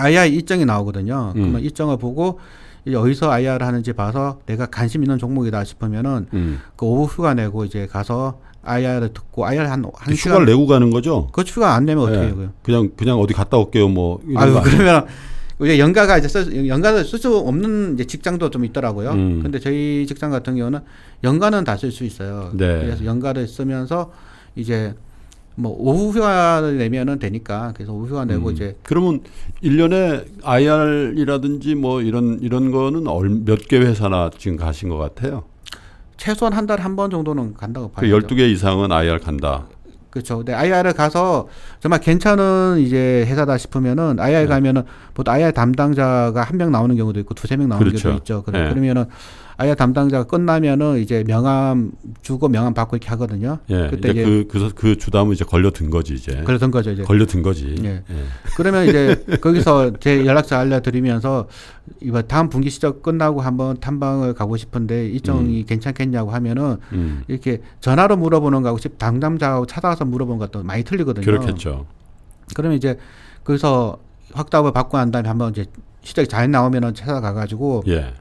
II 일정이 나오거든요. 음. 그러면 일정을 보고 이제 어디서 IR을 하는지 봐서 내가 관심 있는 종목이다 싶으면은 음. 그 오후 휴가 내고 이제 가서 IR을 듣고 IR 한, 한 시간. 휴가를 내고 가는 거죠? 그 휴가 안 내면 어떻게 해요? 예. 그냥, 그냥 어디 갔다 올게요. 뭐. 이런 아유, 그러면 이제 연가가 이제 쓸, 연가를 쓸 수 없는 이제 직장도 좀 있더라고요. 음. 근데 저희 직장 같은 경우는 연가는 다 쓸 수 있어요. 네. 그래서 연가를 쓰면서 이제 뭐 오후 휴가를 내면은 되니까 그래서 오후 휴가 내고 음. 이제 그러면 1년에 IR이라든지 뭐 이런 이런 거는 몇 개 회사나 지금 가신 것 같아요? 최소한 한 달에 한번 정도는 간다고 봐요. 그 12개 이상은 IR 간다. 그렇죠. 근데 IR 가서 정말 괜찮은 이제 회사다 싶으면은 IR 네. 가면은 보통 IR 담당자가 한 명 나오는 경우도 있고 두세 명 나오는 그렇죠. 경우도 있죠. 그래, 네. 그러면은 아예 담당자가 끝나면은 이제 명함 주고 명함 받고 이렇게 하거든요. 예, 그때 이제 그, 그, 그 주담은 이제 걸려든 거지 이제. 걸려든 거죠 이제. 걸려든 거지. 예. 예. 그러면 이제 거기서 제 연락처 알려드리면서 이번 다음 분기 시작 끝나고 한번 탐방을 가고 싶은데 일정이 음. 괜찮겠냐고 하면은 음. 이렇게 전화로 물어보는 거하고 집 담당자하고 찾아와서 물어보는 것도 많이 틀리거든요. 그렇겠죠. 그러면 이제 거기서 확답을 받고 난 다음에 한번 이제 시작이 잘 나오면은 찾아가 가지고 예.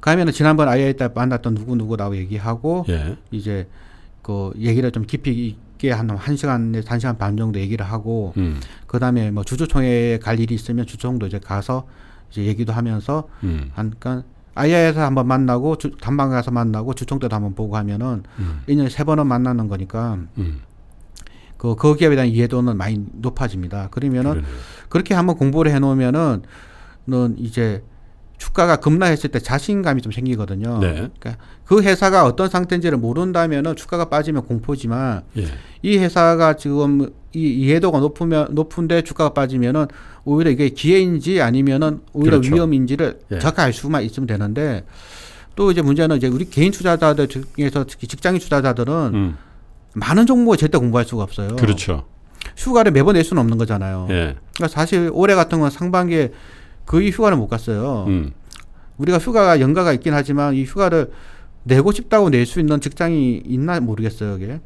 가면은 지난번 아이아이 때 만났던 누구 누구라고 얘기하고 예. 이제 그 얘기를 좀 깊이 있게 한 한 시간에 한 시간 반 정도 얘기를 하고 음. 그다음에 뭐 주주총회에 갈 일이 있으면 주총도 이제 가서 이제 얘기도 하면서 음. 한 그러니까 아이아에서 이 한번 만나고 주, 단방 가서 만나고 주총 때도 한번 보고 하면은 음. 1년에 세 번은 만나는 거니까 음. 그, 그 기업에 대한 이해도는 많이 높아집니다. 그러면은 그렇게 한번 공부를 해놓으면은 는 이제 주가가 급락했을 때 자신감이 좀 생기거든요. 네. 그러니까 그 회사가 어떤 상태인지를 모른다면은 주가가 빠지면 공포지만 예. 이 회사가 지금 이 이해도가 높으면 높은데 주가가 빠지면은 오히려 이게 기회인지 아니면은 오히려 그렇죠. 위험인지를 예. 적할 수만 있으면 되는데 또 이제 문제는 이제 우리 개인 투자자들 중에서 특히 직장인 투자자들은 음. 많은 종목을 절대 공부할 수가 없어요. 그렇죠. 휴가를 매번 낼 수는 없는 거잖아요. 예. 그러니까 사실 올해 같은 건 상반기에 거의 휴가를 못 갔어요. 음. 우리가 휴가가 연가가 있긴 하지만 이 휴가를 내고 싶다고 낼 수 있는 직장이 있나 모르겠어요, 이게.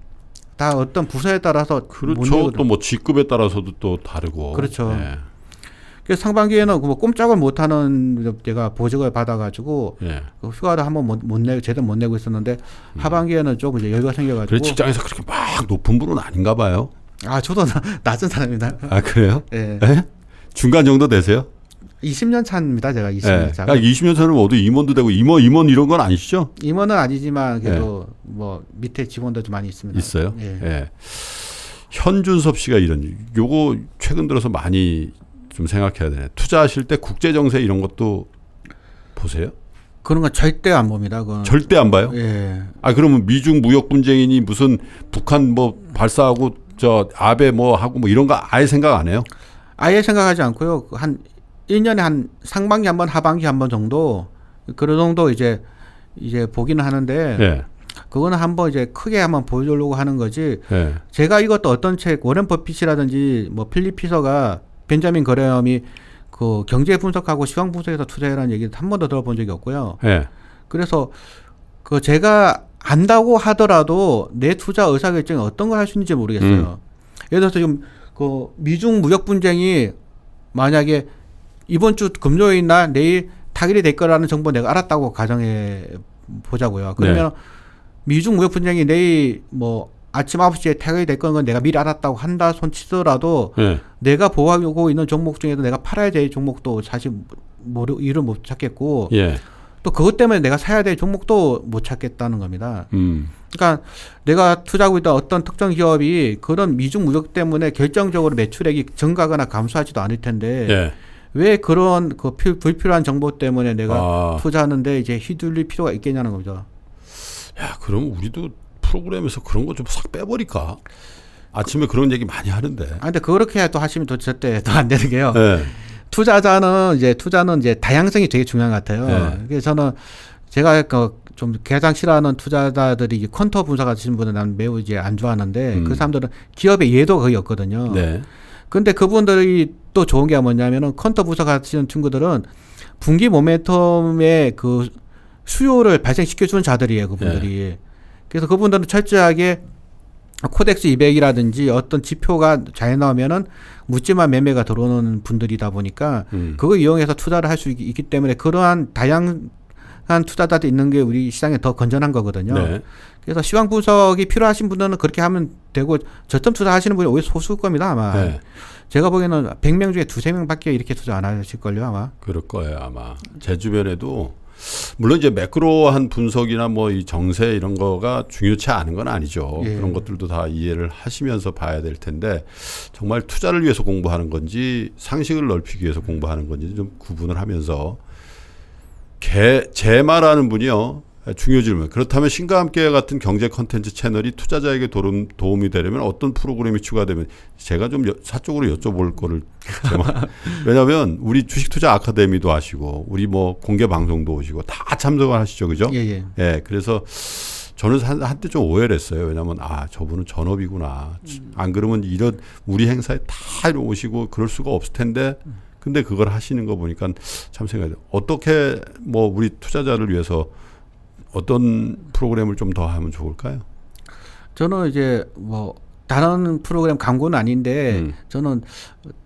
다 어떤 부서에 따라서 그렇죠. 또 뭐 직급에 따라서도 또 다르고. 그렇죠. 네. 그래서 상반기에는 뭐 꼼짝을 못하는 제가 보직을 받아가지고 예. 그 휴가를 한번 못, 내고 제대로 못 내고 있었는데 음. 하반기에는 조금 이제 여유가 생겨가지고. 그래 직장에서 그렇게 막 높은 분은 아닌가 봐요. 아 저도 낮은 사람입니다. 아 그래요? 예. 에? 예? 중간 정도 되세요? 20년 차입니다, 제가 20년 차. 네. 20년 그러니까 차는 어디 임원도 되고 임원 임원 이런 건 아니시죠? 임원은 아니지만 그래도 네. 뭐 밑에 직원도 좀 많이 있습니다. 있어요? 예. 네. 현준섭 씨가 이런 요거 최근 들어서 많이 좀 생각해야 되네. 투자하실 때 국제 정세 이런 것도 보세요? 그런 건 절대 안 봅니다. 그건. 절대 안 봐요? 예. 아 그러면 미중 무역 분쟁이니 무슨 북한 뭐 발사하고 저 아베 뭐 하고 뭐 이런 거 아예 생각 안 해요? 아예 생각하지 않고요. 한 일년에한 상반기 한 번, 하반기 한 번 정도 그런 정도 이제 이제 보기는 하는데 예. 그거는 한번 이제 크게 한번 보여주려고 하는 거지. 예. 제가 이것도 어떤 책 워렌 버핏이라든지 뭐필리 피서가 벤자민 거래엄이 그 경제 분석하고 시황 분석에서 투자해라는 얘기를 한 번도 들어본 적이 없고요. 예. 그래서 그 제가 안다고 하더라도 내 투자 의사결정이 어떤 걸 할 수 있는지 모르겠어요. 음. 예를 들어서 지금 그 미중 무역 분쟁이 만약에 이번 주 금요일 날 내일 타결이 될 거라는 정보 내가 알았다고 가정해 보자고요. 그러면 네. 미중 무역 분쟁이 내일 뭐 아침 9시에 타결이 될거건 내가 미리 알았다고 한다 손치더라도 네. 내가 보호하고 있는 종목 중에도 내가 팔아야 될 종목도 사실 모르 이를 못 찾겠고 예. 또 그것 때문에 내가 사야 될 종목도 못 찾겠다는 겁니다. 음. 그러니까 내가 투자하고 있던 어떤 특정 기업이 그런 미중 무역 때문에 결정적으로 매출액이 증가하거나 감소하지도 않을 텐데 예. 왜 그런 그 피, 불필요한 정보 때문에 내가 아. 투자하는데 이제 휘둘릴 필요가 있겠냐는 겁니다. 야, 그럼 우리도 프로그램에서 그런 거 좀 싹 빼버릴까? 아침에 그, 런 얘기 많이 하는데. 아, 근데 그렇게 또 하시면 또 절대 또안 되는 게요. 네. 투자자는 이제 투자는 이제 다양성이 되게 중요한 것 같아요. 네. 그래서 저는 제가 그 좀 개장 싫어하는 투자자들이 컨터 분석 하시는 분은 난 매우 이제 안 좋아하는데 음. 그 사람들은 기업의 예도 가 거의 없거든요. 네. 근데 그분들이 또 좋은 게 뭐냐면은 컨터 부서 가시는 친구들은 분기 모멘텀의 그 수요를 발생시켜주는 자들이에요, 그분들이. 네. 그래서 그분들은 철저하게 코덱스 200이라든지 어떤 지표가 잘 나오면은 묻지마 매매가 들어오는 분들이다 보니까 음. 그거 이용해서 투자를 할 수 있기 때문에 그러한 다양한 투자자도 있는 게 우리 시장에 더 건전한 거거든요. 네. 그래서 시황 분석이 필요하신 분들은 그렇게 하면 되고 저점 투자하시는 분이 오히려 소수일 겁니다 아마. 네. 제가 보기에는 100명 중에 두 세 명 밖에 이렇게 투자 안 하실걸요, 아마. 그럴 거예요, 아마. 제 주변에도 물론 이제 매크로한 분석이나 뭐 이 정세 이런 거가 중요치 않은 건 아니죠. 예. 그런 것들도 다 이해를 하시면서 봐야 될 텐데 정말 투자를 위해서 공부하는 건지 상식을 넓히기 위해서 공부하는 건지 좀 구분을 하면서 개, 제 말하는 분이요. 중요질문. 그렇다면 신과 함께 같은 경제 컨텐츠 채널이 투자자에게 도움, 도움이 되려면 어떤 프로그램이 추가되면 제가 좀 여, 사적으로 여쭤볼 거를 왜냐하면 우리 주식 투자 아카데미도 하시고 우리 뭐 공개 방송도 오시고 다 참석을 하시죠, 그죠? 예, 예. 예 그래서 저는 한때 좀 오해를 했어요. 왜냐하면 아 저분은 전업이구나. 음. 안 그러면 이런 우리 행사에 다 오시고 그럴 수가 없을 텐데. 음. 근데 그걸 하시는 거 보니까 참 생각이 어떻게 뭐 우리 투자자를 위해서 어떤 프로그램을 좀 더 하면 좋을까요? 저는 이제 뭐 다른 프로그램 광고는 아닌데 음. 저는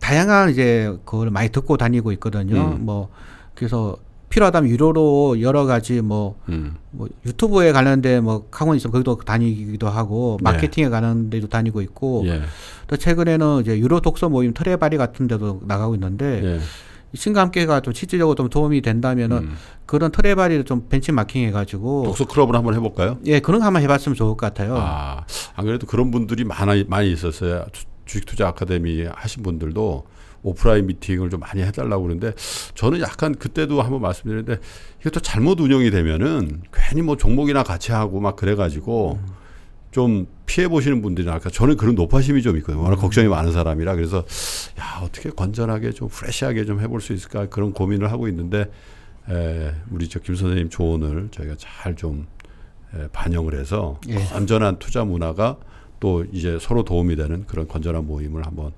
다양한 이제 그걸 많이 듣고 다니고 있거든요. 음. 뭐 그래서 필요하다면 유료로 여러 가지 뭐, 음. 뭐 유튜브에 관련된 뭐 학원 있으면 거기도 다니기도 하고 예. 마케팅에 예. 관한 데도 다니고 있고 예. 또 최근에는 이제 유료 독서 모임 트레바리 같은 데도 나가고 있는데 예. 신과 함께가 좀 실질적으로 좀 도움이 된다면은 음. 그런 트레바리를 좀 벤치마킹 해가지고 독서 클럽을 한번 해볼까요? 예, 그런 거 한번 해봤으면 좋을 것 같아요. 아, 안 그래도 그런 분들이 많아 많이 있었어요. 주식투자 아카데미 하신 분들도 오프라인 미팅을 좀 많이 해달라고 그러는데 저는 약간 그때도 한번 말씀드렸는데 이것도 잘못 운영이 되면은 괜히 뭐 종목이나 같이 하고 막 그래가지고 음. 좀 피해 보시는 분들이나 아까 저는 그런 노파심이 좀 있거든요. 워낙 음. 걱정이 많은 사람이라 그래서 야 어떻게 건전하게 좀 프레시하게 좀 해볼 수 있을까 그런 고민을 하고 있는데 에, 우리 저김 선생님 조언을 저희가 잘 좀 반영을 해서 예. 건전한 투자 문화가 또 이제 서로 도움이 되는 그런 건전한 모임을 한번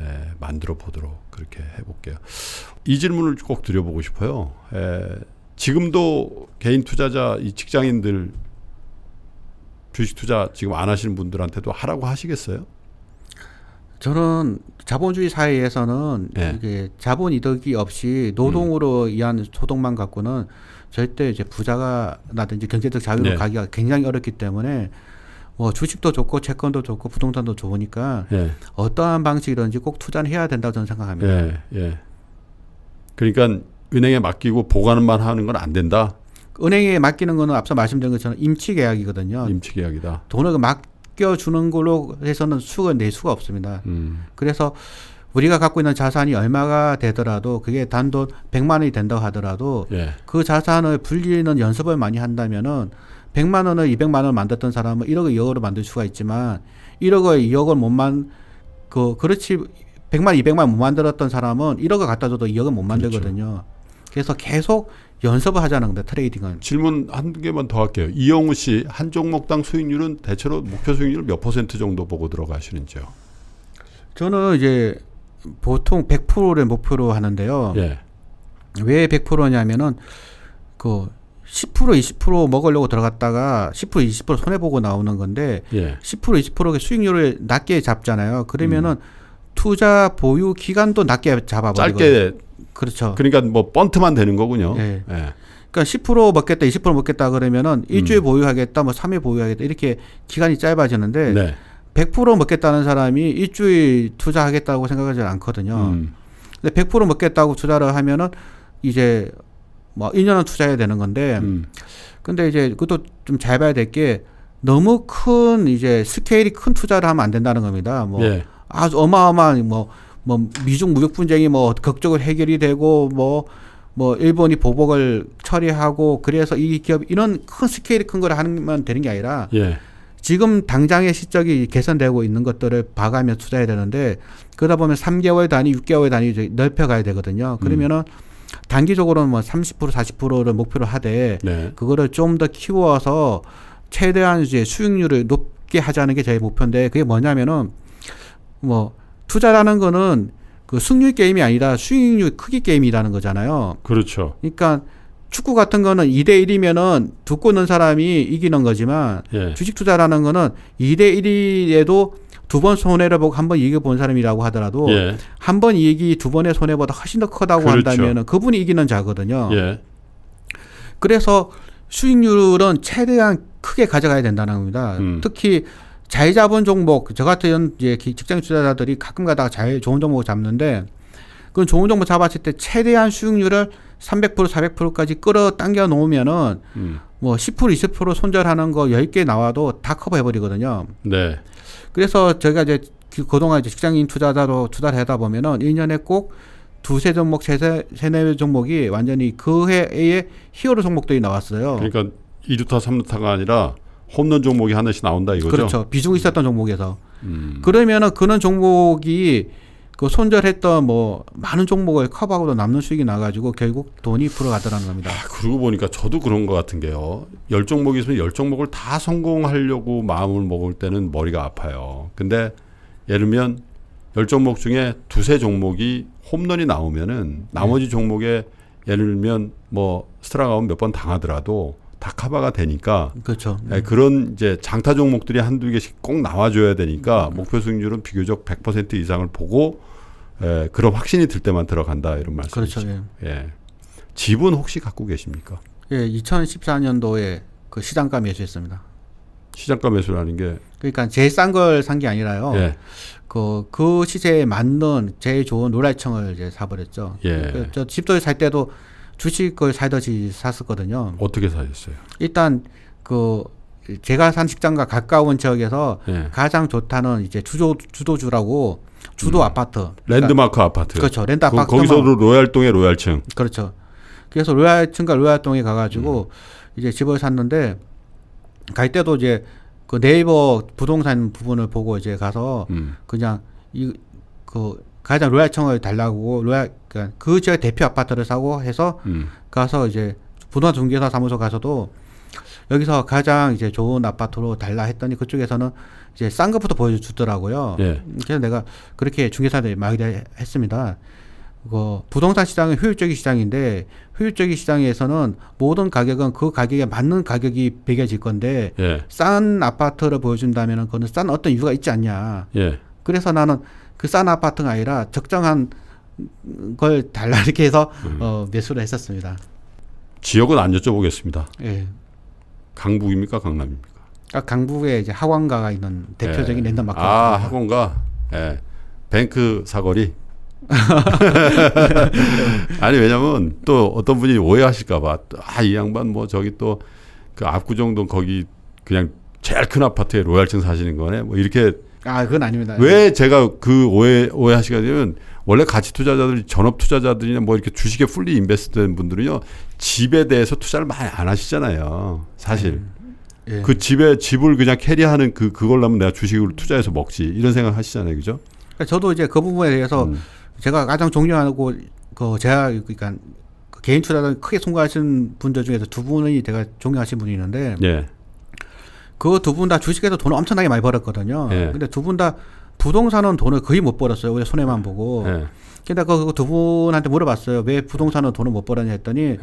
에, 만들어 보도록 그렇게 해볼게요. 이 질문을 꼭 드려보고 싶어요. 에, 지금도 개인 투자자 이 직장인들 주식 투자 지금 안 하시는 분들한테도 하라고 하시겠어요? 저는 자본주의 사회에서는 네. 이게 자본 이득이 없이 노동으로 음. 이한 소득만 갖고는 절대 이제 부자가 나든지 경제적 자유로 네. 가기가 굉장히 어렵기 때문에 뭐 주식도 좋고 채권도 좋고 부동산도 좋으니까 네. 어떠한 방식이든지 꼭투자를 해야 된다고 저는 생각합니다. 예, 예. 그러니까 은행에 맡기고 보관만 하는 건 안 된다. 은행에 맡기는 거는 앞서 말씀드린 것처럼 임치 계약이거든요. 임치 계약이다. 돈을 맡겨 주는 걸로 해서는 수익을 낼 수가 없습니다. 음. 그래서 우리가 갖고 있는 자산이 얼마가 되더라도 그게 단돈 100만 원이 된다고 하더라도 예. 그 자산을 불리는 연습을 많이 한다면은 100만 원을 200만 원을 만들던 사람은 1억을 2억으로 만들 수가 있지만 1억을 2억을 못 만 그 그렇지 100만 200만 못 만들었던 사람은 1억을 갖다 줘도 2억을 못 만들거든요. 그렇죠. 그래서 계속 연습을 하자는 겁니다. 트레이딩은. 질문 한 개만 더 할게요. 이영우 씨, 한 종목당 수익률은 대체로 목표 수익률 몇 퍼센트 정도 보고 들어가시는지요? 저는 이제 보통 100%를 목표로 하는데요. 예. 왜 100%냐면은 그10% 20% 먹으려고 들어갔다가 10% 20% 손해 보고 나오는 건데 예. 10% 20%의 수익률을 낮게 잡잖아요. 그러면은 음. 투자 보유 기간도 낮게 잡아버리고 짧게 그렇죠. 그러니까 뭐펀트만 되는 거군요. 예. 예. 그러니까 10% 먹겠다, 20% 먹겠다 그러면은 음. 일주일 음. 보유하겠다, 뭐 3일 보유하겠다 이렇게 기간이 짧아지는데 네. 100% 먹겠다는 사람이 일주일 투자하겠다고 생각하지 않거든요. 음. 근데 100% 먹겠다고 투자를 하면은 이제 뭐 1년은 투자해야 되는 건데 음. 근데 이제 그것도 좀 잘 봐야 될 게 너무 큰 이제 스케일이 큰 투자를 하면 안 된다는 겁니다. 뭐 예. 아주 어마어마한 뭐뭐 미중 무역 분쟁이 뭐 극적으로 해결이 되고 뭐뭐 뭐 일본이 보복을 처리하고 그래서 이 기업 이런 큰 스케일이 큰 걸 하면 되는 게 아니라 예. 지금 당장의 시적이 개선되고 있는 것들을 봐가며 투자해야 되는데 그러다 보면 3개월 단위, 6개월 단위 넓혀가야 되거든요. 음. 그러면은 음. 단기적으로는 뭐30% 40%를 목표로 하되 네. 그거를 좀 더 키워서 최대한 이제 수익률을 높게 하자는 게 저희 목표인데 그게 뭐냐면은 뭐 투자라는 거는 그 승률 게임이 아니라 수익률 크기 게임이라는 거잖아요. 그렇죠. 그러니까 축구 같은 거는 2대 1이면은 두고 넣 사람이 이기는 거지만 예. 주식 투자라는 거는 2대 1에도 두 번 손해를 보고 한 번이겨본 사람이라고 하더라도 예. 한번 이기두 번의 손해보다 훨씬 더 크다고 그렇죠. 한다면은 그분이 이기는 자거든요. 예. 그래서 수익률은 최대한 크게 가져가야 된다는 겁니다. 음. 특히 잘 잡은 종목 저 같은 이제 직장 투자자들이 가끔 가다가 잘 좋은 종목 을 잡는데 그 좋은 종목 잡았을 때 최대한 수익률을 300% 400%까지 끌어당겨 놓으면은 음. 뭐10% 20% 손절하는 거 10개 나와도 다 커버해 버리거든요. 네. 그래서 저희가 이제 그, 그동안 이제 직장인 투자자로 투자를 하다 보면은 1년에 꼭 두세 종목, 세세, 세네 종목이 완전히 그 해에 히어로 종목들이 나왔어요. 그러니까 2루타, 3루타가 아니라 홈런 종목이 하나씩 나온다 이거죠. 그렇죠. 비중이 음. 있었던 종목에서. 음. 그러면은 그런 종목이 그 손절했던 뭐 많은 종목을 커버하고도 남는 수익이 나가지고 결국 돈이 불어가더라는 겁니다. 아, 그러고 보니까 저도 그런 것 같은 게요. 열 종목이 있으면 열 종목을 다 성공하려고 마음을 먹을 때는 머리가 아파요. 근데 예를 들면 열 종목 중에 두세 종목이 홈런이 나오면은 나머지 네. 종목에 예를 들면 뭐 스트라가운 몇 번 당하더라도 다 커버가 되니까 그렇죠. 네. 그런 이제 장타 종목들이 한두 개씩 꼭 나와줘야 되니까 음. 목표 수익률은 비교적 100% 이상을 보고 에, 예, 그런 확신이 들 때만 들어간다 이런 말씀이죠. 그렇죠. 예. 예. 집은 혹시 갖고 계십니까? 예, 2014년도에 그 시장가 매수했습니다. 시장가 매수라는 게 그러니까 제일 싼 걸 산 게 아니라요. 예. 그, 그 시세에 맞는 제일 좋은 노랄청을 이제 사버렸죠. 예. 그, 저 집도에 살 때도 주식을 살듯이 샀었거든요. 어떻게 사셨어요? 일단 그 제가 산 식장과 가까운 지역에서 예. 가장 좋다는 이제 주조 주도주라고 주도 음. 아파트 그러니까 랜드마크 아파트 그렇죠 랜드 그 아파트 거기서도 로얄동에 로얄층 그렇죠 그래서 로얄층과 로얄동에 가가지고 음. 이제 집을 샀는데 갈 때도 이제 그 네이버 부동산 부분을 보고 이제 가서 음. 그냥 이그 가장 로얄청을 달라고 로얄 그러니까 그 지역 대표 아파트를 사고 해서 음. 가서 이제 부동산 중개사 사무소 가서도 여기서 가장 이제 좋은 아파트로 달라 했더니 그쪽에서는 이제 싼 것부터 보여주더라고요. 예. 그래서 내가 그렇게 중개사들이 말을 했습니다. 그 부동산 시장은 효율적인 시장인데 효율적인 시장에서는 모든 가격은 그 가격에 맞는 가격이 배겨질 건데 예. 싼 아파트를 보여준다면 은 그거는 싼 어떤 이유가 있지 않냐. 예. 그래서 나는 그싼 아파트가 아니라 적정한 걸 달라 이렇게 해서 음. 어, 매수를 했었습니다. 지역은 안 여쭤보겠습니다. 예. 강북입니까 강남입니까? 아, 강북에 이제 학원가가 있는 대표적인 예. 랜덤 마켓. 아 학원가. 예. 뱅크 사거리. 아니 왜냐면 또 어떤 분이 오해하실까봐 아이 양반 뭐 저기 또 그 압구정동 거기 그냥 제일 큰 아파트에 로얄층 사시는 거네 뭐 이렇게 아, 그건 아닙니다. 왜 제가 그 오해 오해하시게 되면 원래 가치 투자자들, 전업 투자자들이나 뭐 이렇게 주식에 풀리 인베스트된 분들은요 집에 대해서 투자를 많이 안 하시잖아요. 사실 네. 네. 그 집에 집을 그냥 캐리하는 그 그걸로 하면 내가 주식으로 투자해서 먹지 이런 생각 하시잖아요, 그죠? 그러니까 저도 이제 그 부분에 대해서 음. 제가 가장 존경하고 그 제가 그러니까 그 개인 투자를 크게 통과하신 분들 중에서 두 분이 제가 존경하신 분이 있는데. 네. 그두분다 주식에서 돈을 엄청나게 많이 벌었거든요. 예. 근데 두 분 다 부동산은 돈을 거의 못 벌었어요. 왜 손해만 보고. 예. 근데 그두 그 분한테 물어봤어요. 왜 부동산은 돈을 못 벌었냐 했더니 예.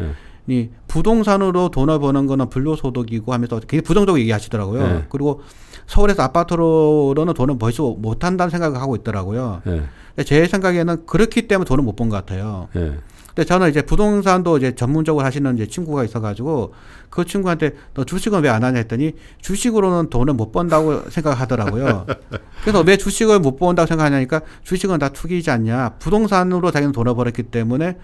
이 부동산으로 돈을 버는 거는 불로소득이고 하면서 굉장히 부정적으로 얘기하시더라고요. 예. 그리고 서울에서 아파트로는 돈을 벌지 못한다는 생각을 하고 있더라고요. 예. 근제 생각에는 그렇기 때문에 돈을 못번것 같아요. 근데 저는 이제 부동산도 이제 전문적으로 하시는 이제 친구가 있어가지고 그 친구한테 너 주식은 왜 안 하냐 했더니 주식으로는 돈을 못 번다고 생각하더라고요. 그래서 왜 주식을 못 번다고 생각하냐니까 주식은 다투기지 않냐. 부동산으로 자기는 돈을 벌었기 때문에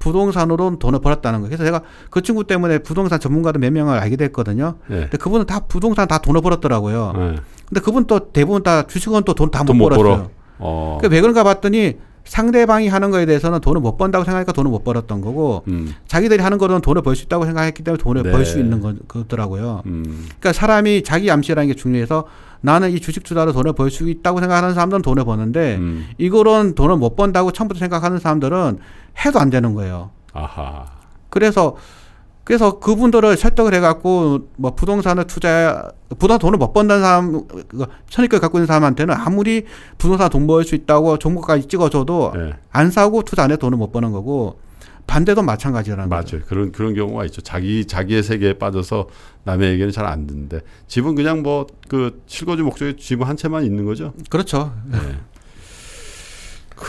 부동산으로 는 돈을 벌었다는 거예요. 그래서 제가 그 친구 때문에 부동산 전문가도 몇 명을 알게 됐거든요. 네. 근데 그분은 다 부동산 다 돈을 벌었더라고요. 네. 근데 그분 또 대부분 다 주식은 또 돈 다 못 벌었어요. 어. 그왜 그 그런가 봤더니 상대방이 하는 거에 대해서는 돈을 못 번다고 생각하니까 돈을 못 벌었던 거고 음. 자기들이 하는 거는 돈을 벌 수 있다고 생각했기 때문에 돈을 네. 벌수 있는 거, 거더라고요. 음. 그러니까 사람이 자기 암시라는 게 중요해서 나는 이 주식 투자로 돈을 벌 수 있다고 생각하는 사람들은 돈을 버는데 음. 이거는 돈을 못 번다고 처음부터 생각하는 사람들은 해도 안 되는 거예요. 아하. 그래서 그래서 그분들을 설득을 해갖고 뭐 부동산을 투자 부동 돈을 못 번다는 사람 천일권 갖고 있는 사람한테는 아무리 부동산 돈 벌 수 있다고 종목까지 찍어줘도 네. 안 사고 투자 안해 돈을 못 버는 거고 반대도 마찬가지라는 맞아요. 거죠. 그런 그런 경우가 있죠. 자기 자기의 세계에 빠져서 남의 얘기는 잘 안 듣는데 집은 그냥 뭐 그 실거주 목적의 집한 채만 있는 거죠. 그렇죠. 네.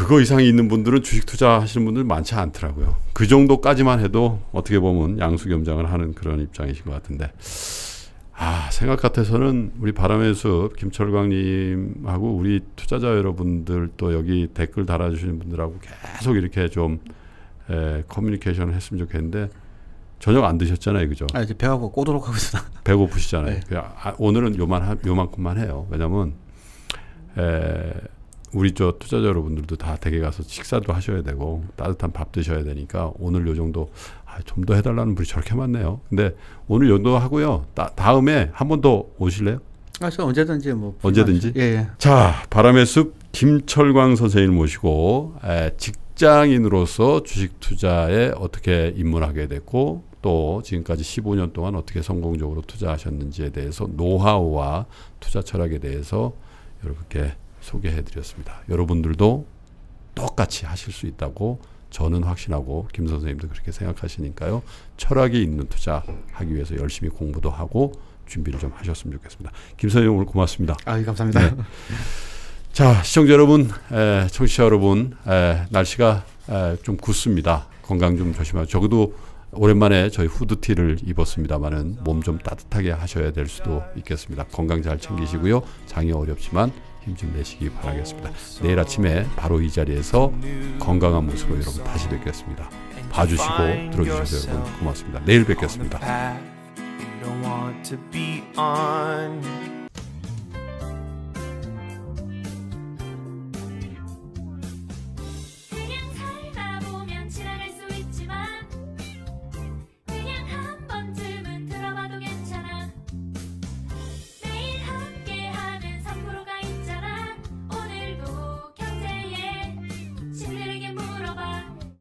그거 이상이 있는 분들은 주식 투자하시는 분들 많지 않더라고요. 그 정도까지만 해도 어떻게 보면 양수겸장을 하는 그런 입장이신 것 같은데 아 생각 같아서는 우리 바람의 숲 김철광님하고 우리 투자자 여러분들 또 여기 댓글 달아주시는 분들하고 계속 이렇게 좀 에, 커뮤니케이션을 했으면 좋겠는데 저녁 안 드셨잖아요, 그죠? 아 이제 배가 꼬도록 하고 있어. 배고프시잖아요. 네. 그, 아, 오늘은 요만 요만큼만 해요. 왜냐면 에, 우리 저 투자자 여러분들도 다 댁에 가서 식사도 하셔야 되고 따뜻한 밥 드셔야 되니까 오늘 요 정도 아, 좀 더 해달라는 분이 저렇게 많네요. 근데 오늘 요정도 하고요. 다, 음에 한 번 더 오실래요? 아, 저 언제든지 뭐 언제든지. 예, 예. 자, 바람의 숲 김철광 선생님 모시고 에, 직장인으로서 주식 투자에 어떻게 입문하게 됐고 또 지금까지 15년 동안 어떻게 성공적으로 투자하셨는지에 대해서 노하우와 투자 철학에 대해서 여러분께 소개해드렸습니다. 여러분들도 똑같이 하실 수 있다고 저는 확신하고 김 선생님도 그렇게 생각하시니까요. 철학이 있는 투자 하기 위해서 열심히 공부도 하고 준비를 좀 하셨으면 좋겠습니다. 김 선생님 오늘 고맙습니다. 아, 예, 감사합니다. 네. 자, 시청자 여러분, 에, 청취자 여러분, 에, 날씨가 에, 좀 굳습니다. 건강 좀 조심하고 적어도 오랜만에 저희 후드티를 입었습니다만은 몸 좀 따뜻하게 하셔야 될 수도 있겠습니다. 건강 잘 챙기시고요. 장이 어렵지만 힘좀 내시기 바라겠습니다. 내일 아침에 바로 이 자리에서 건강한 모습으로 여러분 다시 뵙겠습니다. 봐주시고 들어주셔서 여러분 고맙습니다. 내일 뵙겠습니다.